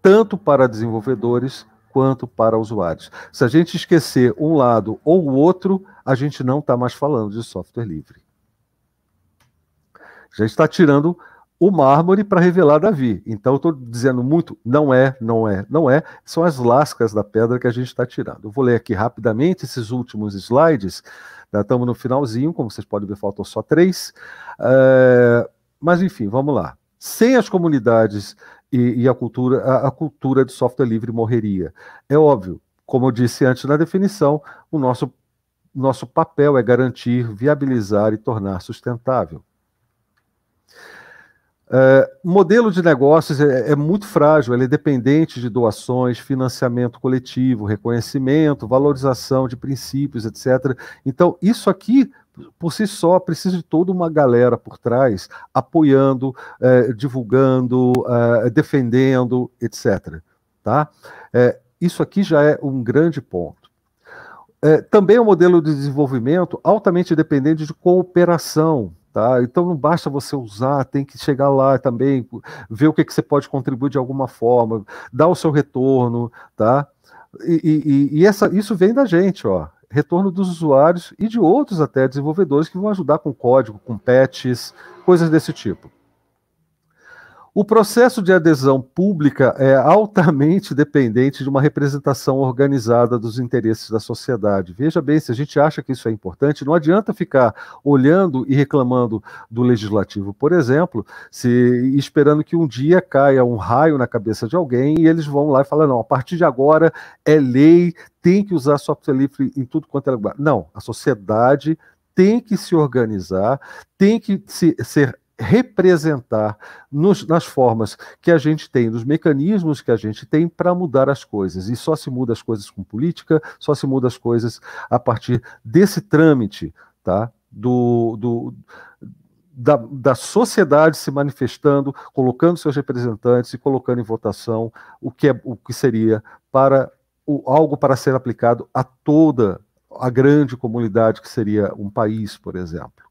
Speaker 2: tanto para desenvolvedores quanto para usuários. Se a gente esquecer um lado ou o outro, a gente não está mais falando de software livre. A gente está tirando o mármore para revelar Davi. Então, estou dizendo muito, não é, não é, não é. São as lascas da pedra que a gente está tirando. Eu vou ler aqui rapidamente esses últimos slides. Estamos no finalzinho, como vocês podem ver, faltam só três. É... Mas, enfim, vamos lá. Sem as comunidades e, e a, cultura, a, a cultura de software livre morreria. É óbvio, como eu disse antes na definição, o nosso, nosso papel é garantir, viabilizar e tornar sustentável. Uh, modelo de negócios é, é, muito frágil, ele é dependente de doações, financiamento coletivo, reconhecimento, valorização de princípios, etc. Então, isso aqui por si só, precisa de toda uma galera por trás apoiando, eh, divulgando, eh, defendendo, etc. Tá? Eh, isso aqui já é um grande ponto. também é um modelo de desenvolvimento altamente dependente de cooperação. Tá? Então não basta você usar, tem que chegar lá também, ver o que, que você pode contribuir de alguma forma, dar o seu retorno, tá? E, e, e essa, isso vem da gente, ó retorno dos usuários e de outros até desenvolvedores que vão ajudar com código, com patches, coisas desse tipo. O processo de adesão pública é altamente dependente de uma representação organizada dos interesses da sociedade. Veja bem, se a gente acha que isso é importante, não adianta ficar olhando e reclamando do legislativo, por exemplo, se esperando que um dia caia um raio na cabeça de alguém e eles vão lá e falam: não, a partir de agora é lei, tem que usar software livre em tudo quanto é lugar. Não, a sociedade tem que se organizar, tem que se, ser representar nos, nas formas que a gente tem, nos mecanismos que a gente tem para mudar as coisas. E só se muda as coisas com política, só se muda as coisas a partir desse trâmite, tá? Do, do da, da sociedade se manifestando, colocando seus representantes e colocando em votação o que, é, o que seria para o, algo para ser aplicado a toda a grande comunidade que seria um país, por exemplo.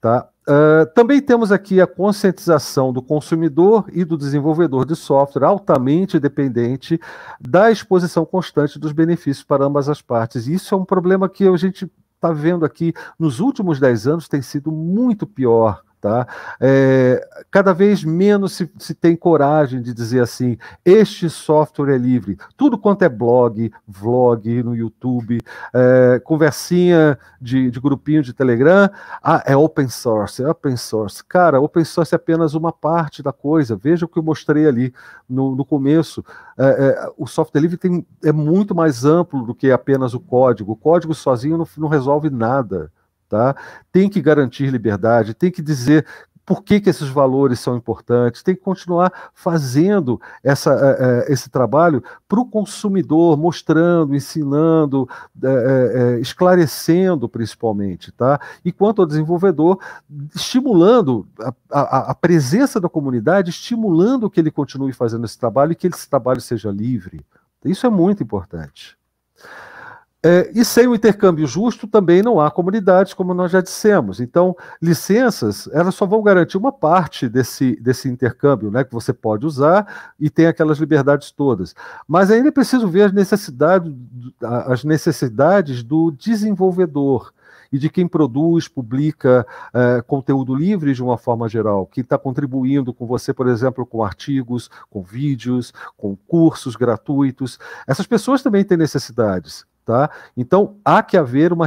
Speaker 2: Tá? Uh, também temos aqui a conscientização do consumidor e do desenvolvedor de software altamente dependente da exposição constante dos benefícios para ambas as partes. Isso é um problema que a gente está vendo aqui nos últimos 10 anos tem sido muito pior Tá? É, cada vez menos se, se, tem coragem de dizer assim: este software é livre. Tudo quanto é blog, vlog no YouTube, é, conversinha de, de, grupinho de Telegram, ah, é open source, é open source. Cara, open source é apenas uma parte da coisa. Veja o que eu mostrei ali no, no começo. É, é o software livre tem, é muito mais amplo do que apenas o código. O código sozinho não, não resolve nada. Tá? Tem que garantir liberdade, tem que dizer por que, que esses valores são importantes, tem que continuar fazendo essa, é, esse trabalho para o consumidor, mostrando, ensinando, é, é, esclarecendo principalmente, tá? E quanto ao desenvolvedor, estimulando a, a, a, presença da comunidade, estimulando que ele continue fazendo esse trabalho e que esse trabalho seja livre. Isso é muito importante. É, e sem o intercâmbio justo também não há comunidades, como nós já dissemos. Então, licenças, elas só vão garantir uma parte desse, desse intercâmbio, né, que você pode usar e tem aquelas liberdades todas. Mas ainda é preciso ver as necessidades, as necessidades do desenvolvedor e de quem produz, publica é, conteúdo livre de uma forma geral, que está contribuindo com você, por exemplo, com artigos, com vídeos, com cursos gratuitos. Essas pessoas também têm necessidades. Tá? Então há que haver uma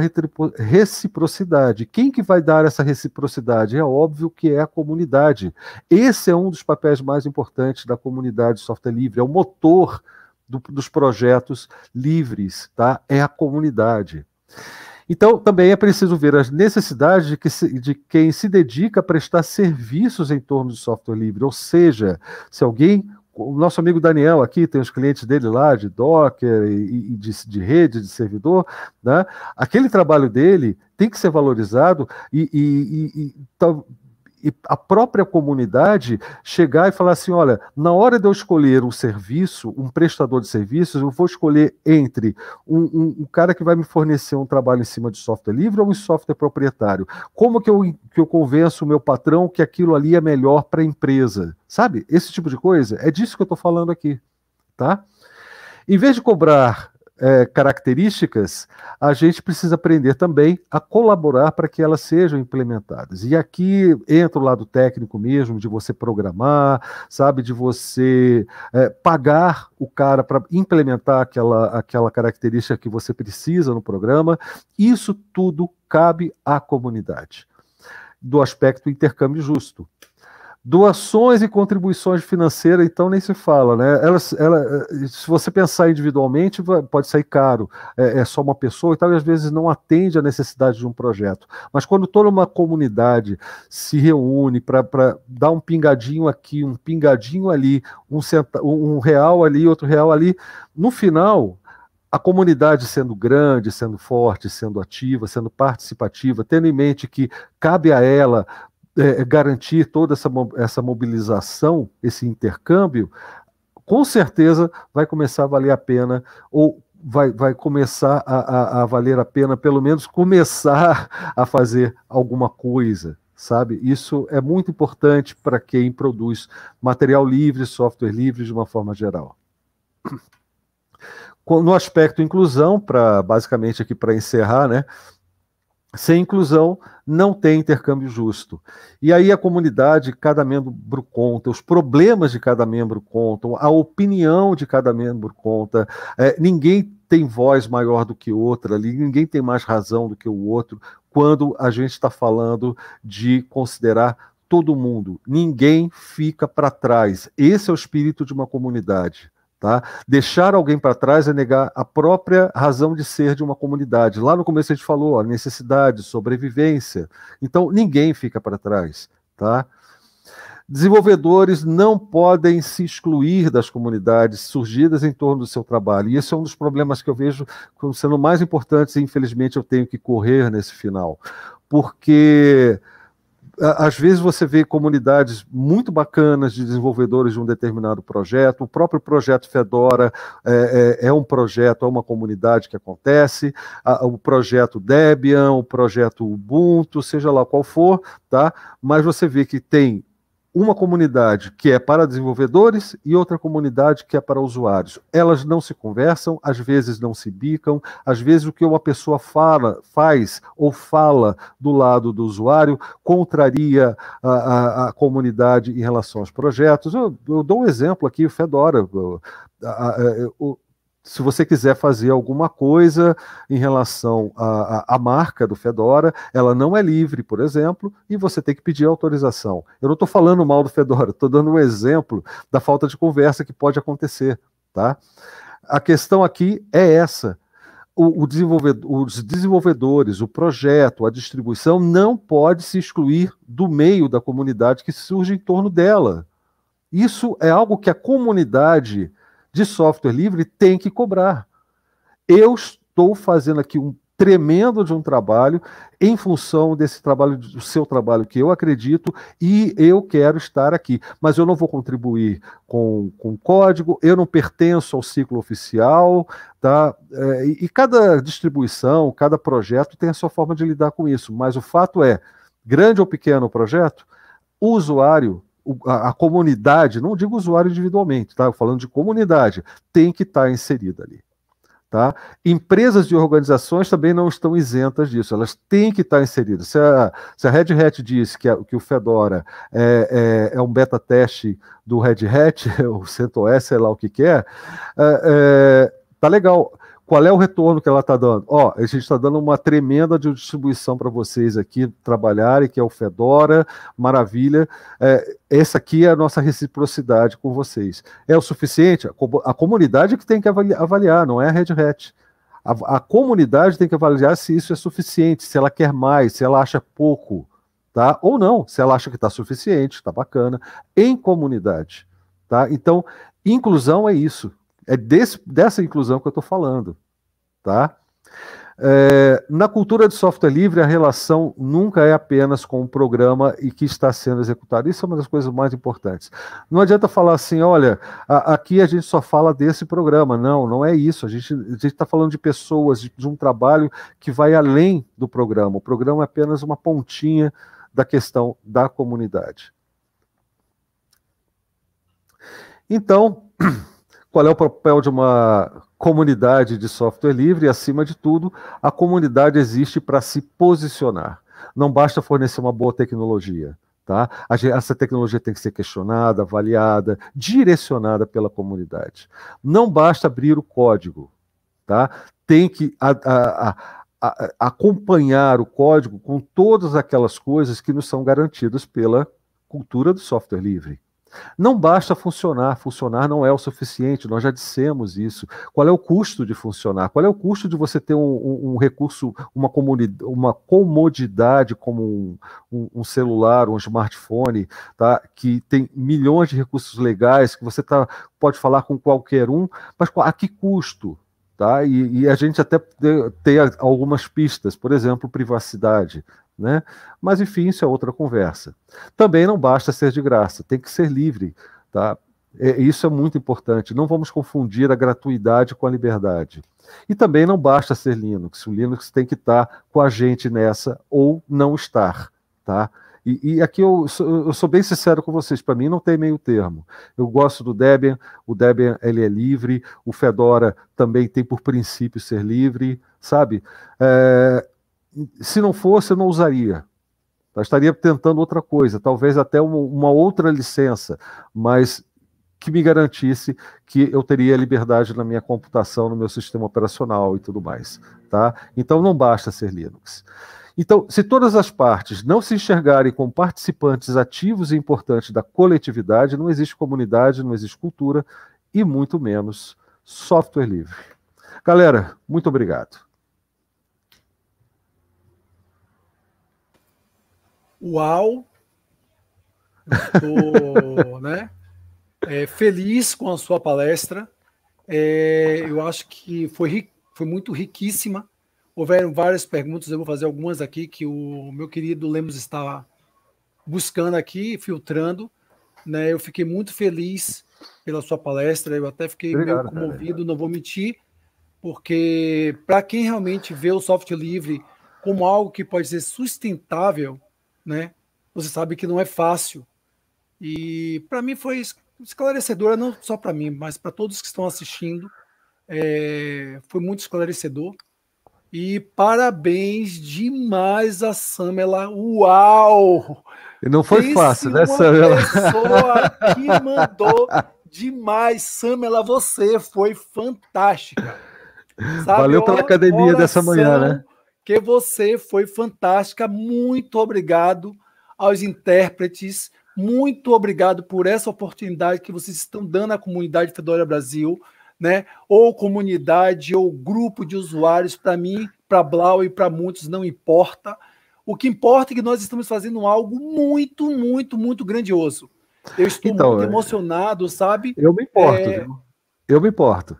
Speaker 2: reciprocidade. Quem que vai dar essa reciprocidade? É óbvio que é a comunidade. Esse é um dos papéis mais importantes da comunidade de software livre, é o motor do, dos projetos livres, tá? É a comunidade. Então, também é preciso ver as necessidades de, que se, de quem se dedica a prestar serviços em torno de software livre, ou seja, se alguém o nosso amigo Daniel aqui tem os clientes dele lá de Docker e, e de, de, rede, de servidor, né? Aquele trabalho dele tem que ser valorizado e, e, e e a própria comunidade chegar e falar assim: olha, na hora de eu escolher um serviço, um prestador de serviços, eu vou escolher entre um, um, um cara que vai me fornecer um trabalho em cima de software livre ou um software proprietário. Como que eu, que eu convenço o meu patrão que aquilo ali é melhor para a empresa? Sabe? Esse tipo de coisa. É disso que eu estou falando aqui. Tá? Em vez de cobrar é, características, a gente precisa aprender também a colaborar para que elas sejam implementadas. E aqui entra o lado técnico mesmo, de você programar, sabe, de você é, pagar o cara para implementar aquela, aquela característica que você precisa no programa. Isso tudo cabe à comunidade, do aspecto intercâmbio justo. Doações e contribuições financeiras, então nem se fala, né? Ela, ela, se você pensar individualmente, pode sair caro, é, é, só uma pessoa e tal, e às vezes não atende à necessidade de um projeto. Mas quando toda uma comunidade se reúne para dar um pingadinho aqui, um pingadinho ali, um, centa, um real ali, outro real ali, no final, a comunidade sendo grande, sendo forte, sendo ativa, sendo participativa, tendo em mente que cabe a ela é, é, garantir toda essa, essa mobilização, esse intercâmbio, com certeza vai começar a valer a pena, ou vai, vai começar a, a, a valer a pena, pelo menos começar a fazer alguma coisa sabe? Isso é muito importante para quem produz material livre, software livre de uma forma geral. No aspecto inclusão, para basicamente aqui para encerrar, né? Sem inclusão, não tem intercâmbio justo. E aí a comunidade, cada membro conta, os problemas de cada membro contam, a opinião de cada membro conta. É, ninguém tem voz maior do que outra ali, ninguém tem mais razão do que o outro quando a gente está falando de considerar todo mundo. Ninguém fica para trás. Esse é o espírito de uma comunidade. Tá? Deixar alguém para trás é negar a própria razão de ser de uma comunidade. Lá no começo a gente falou, ó, necessidade, sobrevivência. Então, ninguém fica para trás. Tá? Desenvolvedores não podem se excluir das comunidades surgidas em torno do seu trabalho. E esse é um dos problemas que eu vejo como sendo mais importantes, e infelizmente eu tenho que correr nesse final. Porque às vezes você vê comunidades muito bacanas de desenvolvedores de um determinado projeto. O próprio projeto Fedora é, é, é um projeto, é uma comunidade que acontece. A, o projeto Debian, o projeto Ubuntu, seja lá qual for, tá? Mas você vê que tem uma comunidade que é para desenvolvedores e outra comunidade que é para usuários. Elas não se conversam, às vezes não se bicam, às vezes o que uma pessoa fala, faz ou fala do lado do usuário contraria a, a, a comunidade em relação aos projetos. Eu, eu, dou um exemplo aqui, o Fedora. Eu, se você quiser fazer alguma coisa em relação à, à, marca do Fedora, ela não é livre, por exemplo, e você tem que pedir autorização. Eu não estou falando mal do Fedora, estou dando um exemplo da falta de conversa que pode acontecer. Tá? A questão aqui é essa. O, o desenvolvedor, os desenvolvedores, o projeto, a distribuição não pode se excluir do meio da comunidade que surge em torno dela. Isso é algo que a comunidade de software livre tem que cobrar. Eu estou fazendo aqui um tremendo de um trabalho em função desse trabalho, do seu trabalho que eu acredito e eu quero estar aqui. Mas eu não vou contribuir com, com código, eu não pertenço ao ciclo oficial, tá? É, e, e cada distribuição, cada projeto tem a sua forma de lidar com isso. Mas o fato é, grande ou pequeno o projeto, o usuário a, a, comunidade, não digo usuário individualmente, tá? Falando de comunidade, tem que estar tá inserida ali. Tá? Empresas e organizações também não estão isentas disso, elas têm que estar tá inseridas. Se a, se a Red Hat diz que, a, que o Fedora é, é, é, um beta teste do Red Hat, o CentOS, sei lá o que quer, é, é, é, tá legal. Qual é o retorno que ela está dando? Ó, a gente está dando uma tremenda de distribuição para vocês aqui trabalharem, que é o Fedora, maravilha. É, essa aqui é a nossa reciprocidade com vocês. É o suficiente? A comunidade é que tem que avaliar, não é a Red Hat. A, a comunidade tem que avaliar se isso é suficiente, se ela quer mais, se ela acha pouco, tá? Ou não, se ela acha que está suficiente, está bacana, em comunidade, tá? Então, inclusão é isso, é desse, dessa inclusão que eu estou falando, tá? É, na cultura de software livre, a relação nunca é apenas com o programa e que está sendo executado. Isso é uma das coisas mais importantes. Não adianta falar assim, olha, a, aqui a gente só fala desse programa. Não, não é isso. A gente está falando de pessoas, de, de um trabalho que vai além do programa. O programa é apenas uma pontinha da questão da comunidade. Então. qual é o papel de uma comunidade de software livre e, acima de tudo, a comunidade existe para se posicionar. Não basta fornecer uma boa tecnologia. Tá? Essa tecnologia tem que ser questionada, avaliada, direcionada pela comunidade. Não basta abrir o código. Tá? Tem que a, a, a, acompanhar o código com todas aquelas coisas que nos são garantidas pela cultura do software livre. Não basta funcionar, funcionar não é o suficiente, nós já dissemos isso. Qual é o custo de funcionar? Qual é o custo de você ter um, um, um recurso, uma, uma, comodidade como um, um, celular, um smartphone, tá? que tem milhões de recursos legais, que você tá, pode falar com qualquer um, mas a que custo? Tá? E, e, a gente até tem algumas pistas, por exemplo, privacidade. Né? Mas enfim, isso é outra conversa. Também não basta ser de graça, tem que ser livre, tá? É, isso é muito importante. Não vamos confundir a gratuidade com a liberdade. E também não basta ser Linux. O Linux tem que estar com a gente nessa ou não estar, tá? E, e aqui eu sou, eu sou, bem sincero com vocês. Para mim não tem meio termo. Eu gosto do Debian. O Debian ele é livre. O Fedora também tem por princípio ser livre, sabe? É, se não fosse, eu não usaria. Eu tá? estaria tentando outra coisa, talvez até uma outra licença, mas que me garantisse que eu teria liberdade na minha computação, no meu sistema operacional e tudo mais. Tá? Então não basta ser Linux. Então, se todas as partes não se enxergarem como participantes ativos e importantes da coletividade, não existe comunidade, não existe cultura e muito menos software livre. Galera, muito obrigado.
Speaker 1: uau, estou né, é, feliz com a sua palestra. É, eu acho que foi, foi muito riquíssima. Houveram várias perguntas, eu vou fazer algumas aqui que o meu querido Lemos está buscando aqui, filtrando. Né? Eu fiquei muito feliz pela sua palestra, eu até fiquei Obrigado, meio comovido, não vou mentir, porque para quem realmente vê o software livre como algo que pode ser sustentável, né? Você sabe que não é fácil. E para mim foi esclarecedora, não só para mim, mas para todos que estão assistindo. É, foi muito esclarecedor. E parabéns demais a Samela. Uau! Não foi fácil, né, Samela? pessoa que mandou demais. Samela, você foi fantástica. Sabe? Valeu pela academia oração, dessa manhã, né? que você foi fantástica. Muito obrigado aos intérpretes. Muito obrigado por essa oportunidade que vocês estão dando à comunidade Fedora Brasil, né? Ou comunidade ou grupo de usuários, para mim, para Blau e para muitos não importa. O que importa é que nós estamos fazendo algo muito, muito, muito grandioso. Eu estou então, muito é. emocionado, sabe? Eu me importo. É...
Speaker 2: Eu me importo.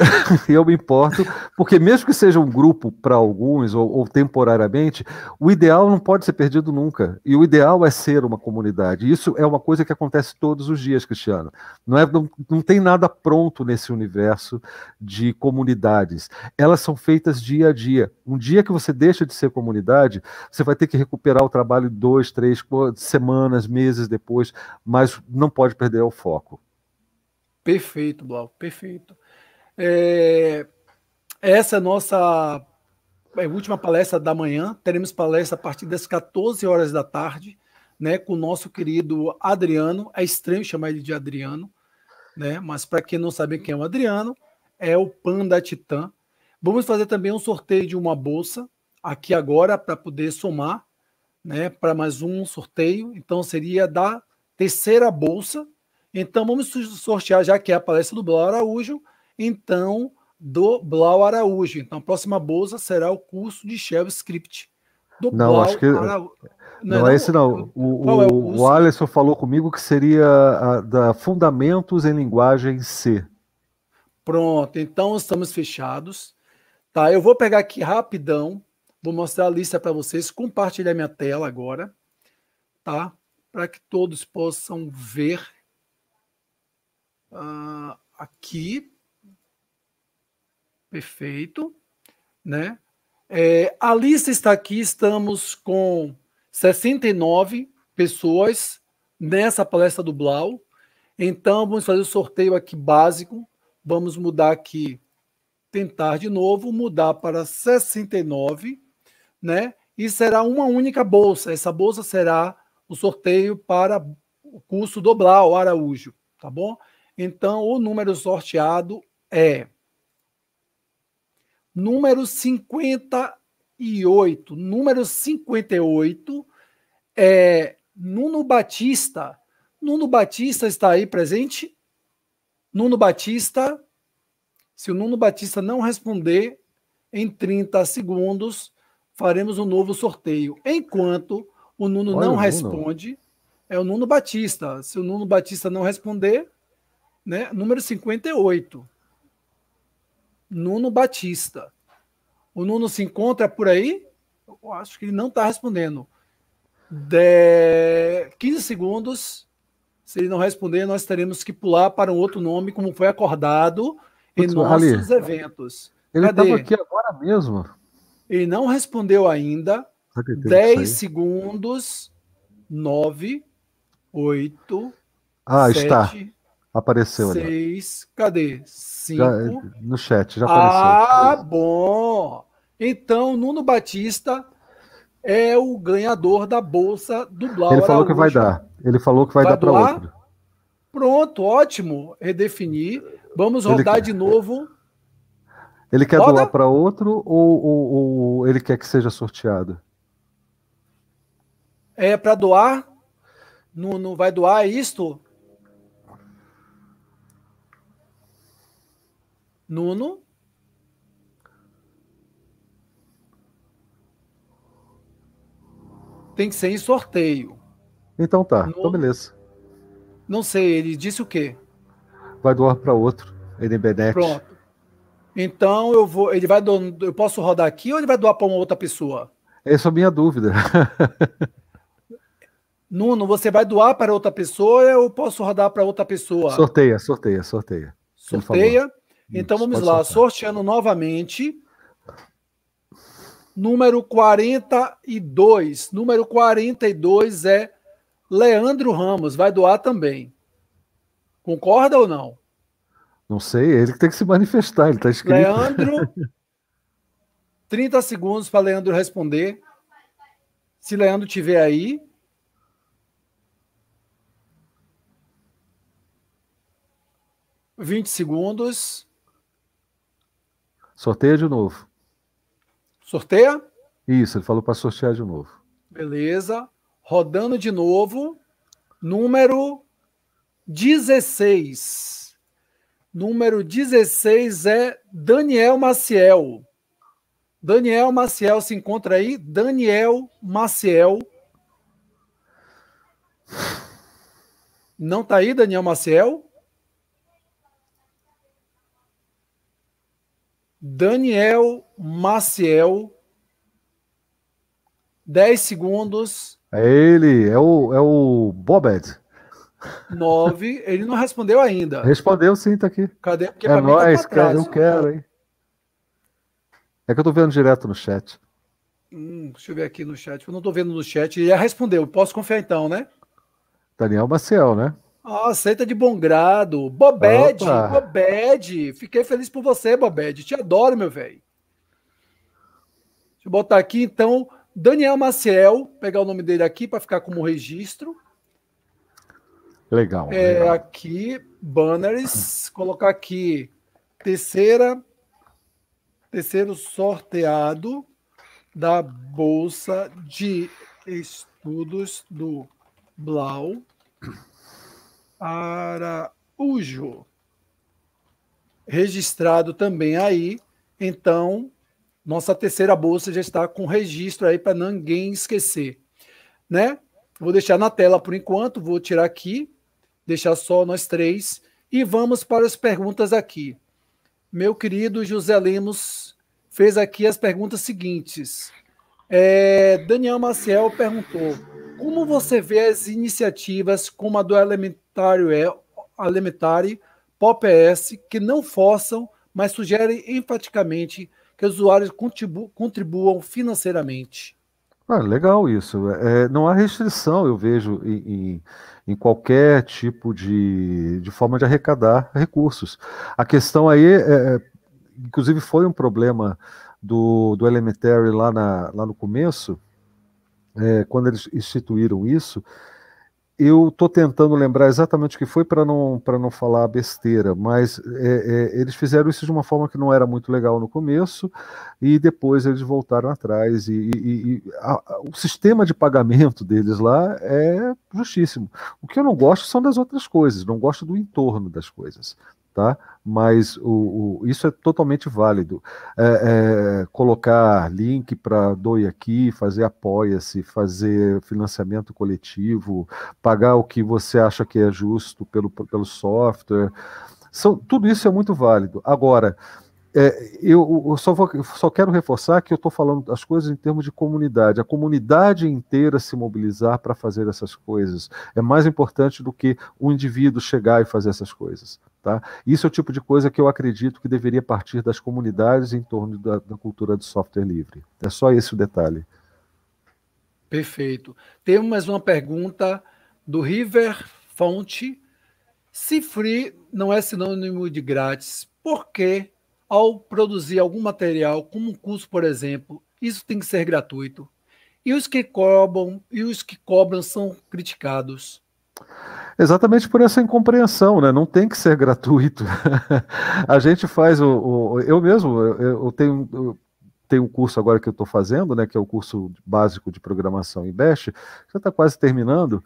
Speaker 2: eu me importo, porque mesmo que seja um grupo para alguns, ou, ou, temporariamente, o ideal não pode ser perdido nunca. E o ideal é ser uma comunidade. Isso é uma coisa que acontece todos os dias, Cristiano. Não, é, não, não tem nada pronto nesse universo de comunidades. Elas são feitas dia a dia. Um dia que você deixa de ser comunidade, você vai ter que recuperar o trabalho dois, três semanas, meses depois, mas não pode perder o foco.
Speaker 1: Perfeito, Blau, perfeito. É, essa é nossa é, última palestra da manhã. Teremos palestra a partir das 14 horas da tarde, né, com o nosso querido Adriano. É estranho chamar ele de Adriano, né? Mas para quem não sabe quem é o Adriano, é o Panda Titã. Vamos fazer também um sorteio de uma bolsa aqui agora para poder somar, né, para mais um sorteio. Então seria da terceira bolsa. Então vamos sortear já que é a palestra do Blau Araújo então do Blau Araújo. Então a próxima bolsa será o curso de Shell Script. Do não, Blau acho que Araújo. Não, não, é, é esse não. O, o, é o, o,
Speaker 2: Alisson falou comigo que seria a, da Fundamentos em Linguagem C.
Speaker 1: Pronto, então estamos fechados. Tá, eu vou pegar aqui rapidão, vou mostrar a lista para vocês, compartilhar minha tela agora, tá? Para que todos possam ver uh, aqui. Perfeito. Né? É, a lista está aqui, estamos com 69 pessoas nessa palestra do Blau. Então, vamos fazer o sorteio aqui básico. Vamos mudar aqui, tentar de novo, mudar para 69, né? E será uma única bolsa. Essa bolsa será o sorteio para o curso do Blau Araújo, tá bom? Então, o número sorteado é número 58. Número 58 é Nuno Batista. Nuno Batista está aí presente? Nuno Batista. Se o Nuno Batista não responder em 30 segundos, faremos um novo sorteio. Enquanto o Nuno Olha não o Nuno. responde, é o Nuno Batista. Se o Nuno Batista não responder, né, número 58. Nuno Batista. O Nuno se encontra por aí? Eu acho que ele não está respondendo. De 15 segundos. Se ele não responder, nós teremos que pular para um outro nome, como foi acordado Putz, em nossos ali. eventos. Ele estava aqui agora mesmo. Ele não respondeu ainda. 10 segundos. 9, 8. Ah, está.
Speaker 2: Apareceu ali.
Speaker 1: Seis, cadê? Eh, Cinco. Já, no chat, já apareceu. Ah, bom! Então, Nuno Batista é o ganhador da bolsa do Blau Ele falou que vai
Speaker 2: dar. Ele falou que vai, vai dar para outro.
Speaker 1: Pronto, ótimo. Redefinir. Vamos rodar de novo.
Speaker 2: Ele quer Roda. doar para outro ou, ou, ou, ele quer que seja sorteado?
Speaker 1: É para doar? Não, não vai doar isto? Nuno. Tem que ser em sorteio.
Speaker 2: Então tá, então beleza.
Speaker 1: Não sei, ele disse o quê?
Speaker 2: Vai doar para outro, NBNet. Pronto.
Speaker 1: Então eu vou, ele vai doar, eu posso rodar aqui ou ele vai doar para uma outra pessoa?
Speaker 2: Essa é a minha dúvida.
Speaker 1: Nuno, você vai doar para outra pessoa ou eu posso rodar para outra pessoa?
Speaker 2: Sorteia, sorteia, sorteia. Sorteia.
Speaker 1: Então vamos lá, sorteando novamente. Número 42. Número 42 é Leandro Ramos, vai doar também. Concorda ou não?
Speaker 2: Não sei, é ele que tem que se manifestar, ele está escrito. Leandro,
Speaker 1: 30 segundos para Leandro responder. Se Leandro tiver aí, vinte segundos.
Speaker 2: Sorteia de novo. Sorteia? Isso, ele falou para sortear de novo.
Speaker 1: Beleza. Rodando de novo. Número 16. Número 16 é Daniel Maciel. Daniel Maciel se encontra aí. Daniel Maciel. Não tá aí, Daniel Maciel? Daniel Maciel. 10 segundos.
Speaker 2: É ele, é o, é o Bobed.
Speaker 1: 9. Ele não respondeu ainda. Respondeu sim, tá aqui. Cadê? Porque é tá nóis, tá cara, eu quero, hein?
Speaker 2: É que eu tô vendo direto no chat.
Speaker 1: Hum, deixa eu ver aqui no chat. Eu não tô vendo no chat. Ele já respondeu. Posso confiar então, né?
Speaker 2: Daniel Maciel, né?
Speaker 1: Ah, aceita de bom grado. Bobed, Bobed. Fiquei feliz por você, Bobed. Te adoro, meu velho. Deixa eu botar aqui, então, Daniel Maciel. Pegar o nome dele aqui para ficar como registro.
Speaker 2: Legal. É,
Speaker 1: legal. aqui, banners. Colocar aqui, terceira. Terceiro sorteado da Bolsa de Estudos do Blau. Araújo. Registrado também aí. Então, nossa terceira bolsa já está com registro aí para ninguém esquecer, né? Vou deixar na tela por enquanto, vou tirar aqui, deixar só nós três e vamos para as perguntas aqui. Meu querido José Lemos fez aqui as perguntas seguintes. É, Daniel Maciel perguntou: como você vê as iniciativas como a do elemento Alimentário é Alimentare, POPS, é que não forçam, mas sugerem enfaticamente que os usuários contribu contribuam financeiramente.
Speaker 2: Ah, legal isso. É, não há restrição, eu vejo, em, em, em, qualquer tipo de, de forma de arrecadar recursos. A questão aí, é, é inclusive, foi um problema do, do Elementary lá, na, lá no começo, é, quando eles instituíram isso, eu estou tentando lembrar exatamente o que foi para não, não falar besteira, mas é, é, eles fizeram isso de uma forma que não era muito legal no começo, e depois eles voltaram atrás. E, e, e a, a, o sistema de pagamento deles lá é justíssimo. O que eu não gosto são das outras coisas, não gosto do entorno das coisas tá? Mas o, o isso é totalmente válido. É, é, colocar link para doe aqui, fazer apoia-se, fazer financiamento coletivo, pagar o que você acha que é justo pelo, pelo software. São, tudo isso é muito válido. Agora, é, eu, eu só, vou, só quero reforçar que eu estou falando as coisas em termos de comunidade. A comunidade inteira se mobilizar para fazer essas coisas é mais importante do que o indivíduo chegar e fazer essas coisas. Tá? Isso é o tipo de coisa que eu acredito que deveria partir das comunidades em torno da, da cultura do software livre. É só esse o detalhe.
Speaker 1: Perfeito. Temos mais uma pergunta do River Fonte. Se free não é sinônimo de grátis, por que ao produzir algum material, como um curso, por exemplo, isso tem que ser gratuito. E os que cobram, e os que cobram são criticados.
Speaker 2: Exatamente por essa incompreensão, né? Não tem que ser gratuito. a gente faz o, o eu mesmo, eu, eu tenho eu um curso agora que eu estou fazendo, né, que é o curso básico de programação em Bash, já está quase terminando,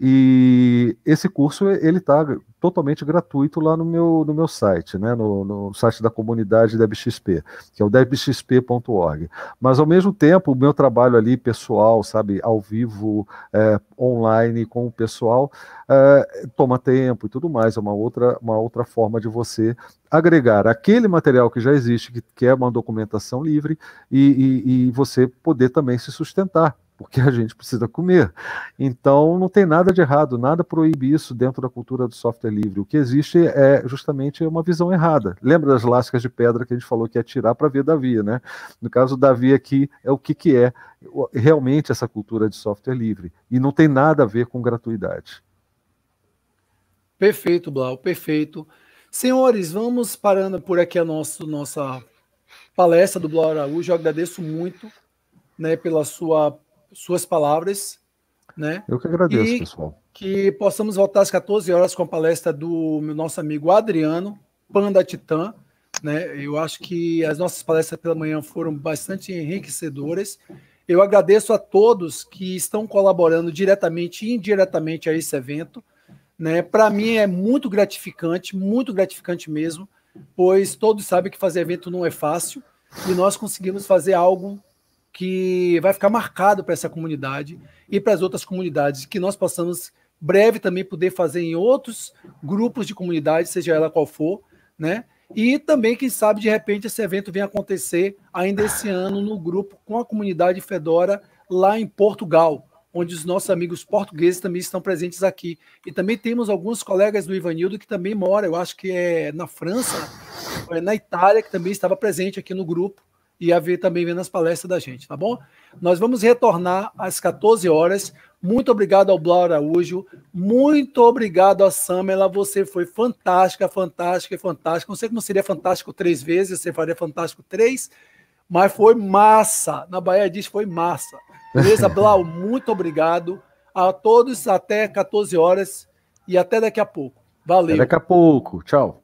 Speaker 2: e esse curso ele está totalmente gratuito lá no meu, no meu site, né? no, no site da comunidade DebXP, que é o debxp.org. Mas ao mesmo tempo, o meu trabalho ali pessoal, sabe, ao vivo, é, online com o pessoal, é, toma tempo e tudo mais. É uma outra, uma outra forma de você agregar aquele material que já existe, que, que é uma documentação livre, e, e, e você poder também se sustentar porque a gente precisa comer. Então, não tem nada de errado, nada proíbe isso dentro da cultura do software livre. O que existe é justamente uma visão errada. Lembra das lascas de pedra que a gente falou que é tirar para ver Davi, né? No caso, Davi aqui é o que, que é realmente essa cultura de software livre. E não tem nada a ver com gratuidade.
Speaker 1: Perfeito, Blau, perfeito. Senhores, vamos parando por aqui a nosso, nossa palestra do Blau Araújo. Eu agradeço muito né, pela sua suas palavras. Né? Eu que agradeço, e pessoal. Que possamos voltar às 14 horas com a palestra do nosso amigo Adriano, Panda Titã. Né? Eu acho que as nossas palestras pela manhã foram bastante enriquecedoras. Eu agradeço a todos que estão colaborando diretamente e indiretamente a esse evento. Né? Para mim é muito gratificante, muito gratificante mesmo, pois todos sabem que fazer evento não é fácil e nós conseguimos fazer algo que vai ficar marcado para essa comunidade e para as outras comunidades, que nós possamos breve também poder fazer em outros grupos de comunidade, seja ela qual for, né? E também, quem sabe, de repente, esse evento vem acontecer ainda esse ano no grupo com a comunidade Fedora lá em Portugal, onde os nossos amigos portugueses também estão presentes aqui. E também temos alguns colegas do Ivanildo que também mora, eu acho que é na França, é na Itália, que também estava presente aqui no grupo e a ver também vendo as palestras da gente, tá bom? Nós vamos retornar às 14 horas. Muito obrigado ao Blau Araújo, muito obrigado a Samela, você foi fantástica, fantástica, fantástica. Não sei como seria fantástico três vezes, você faria fantástico três, mas foi massa. Na Bahia diz foi massa. Beleza, Blau? muito obrigado a todos até 14 horas e até daqui a pouco. Valeu. Até daqui
Speaker 2: a pouco. Tchau.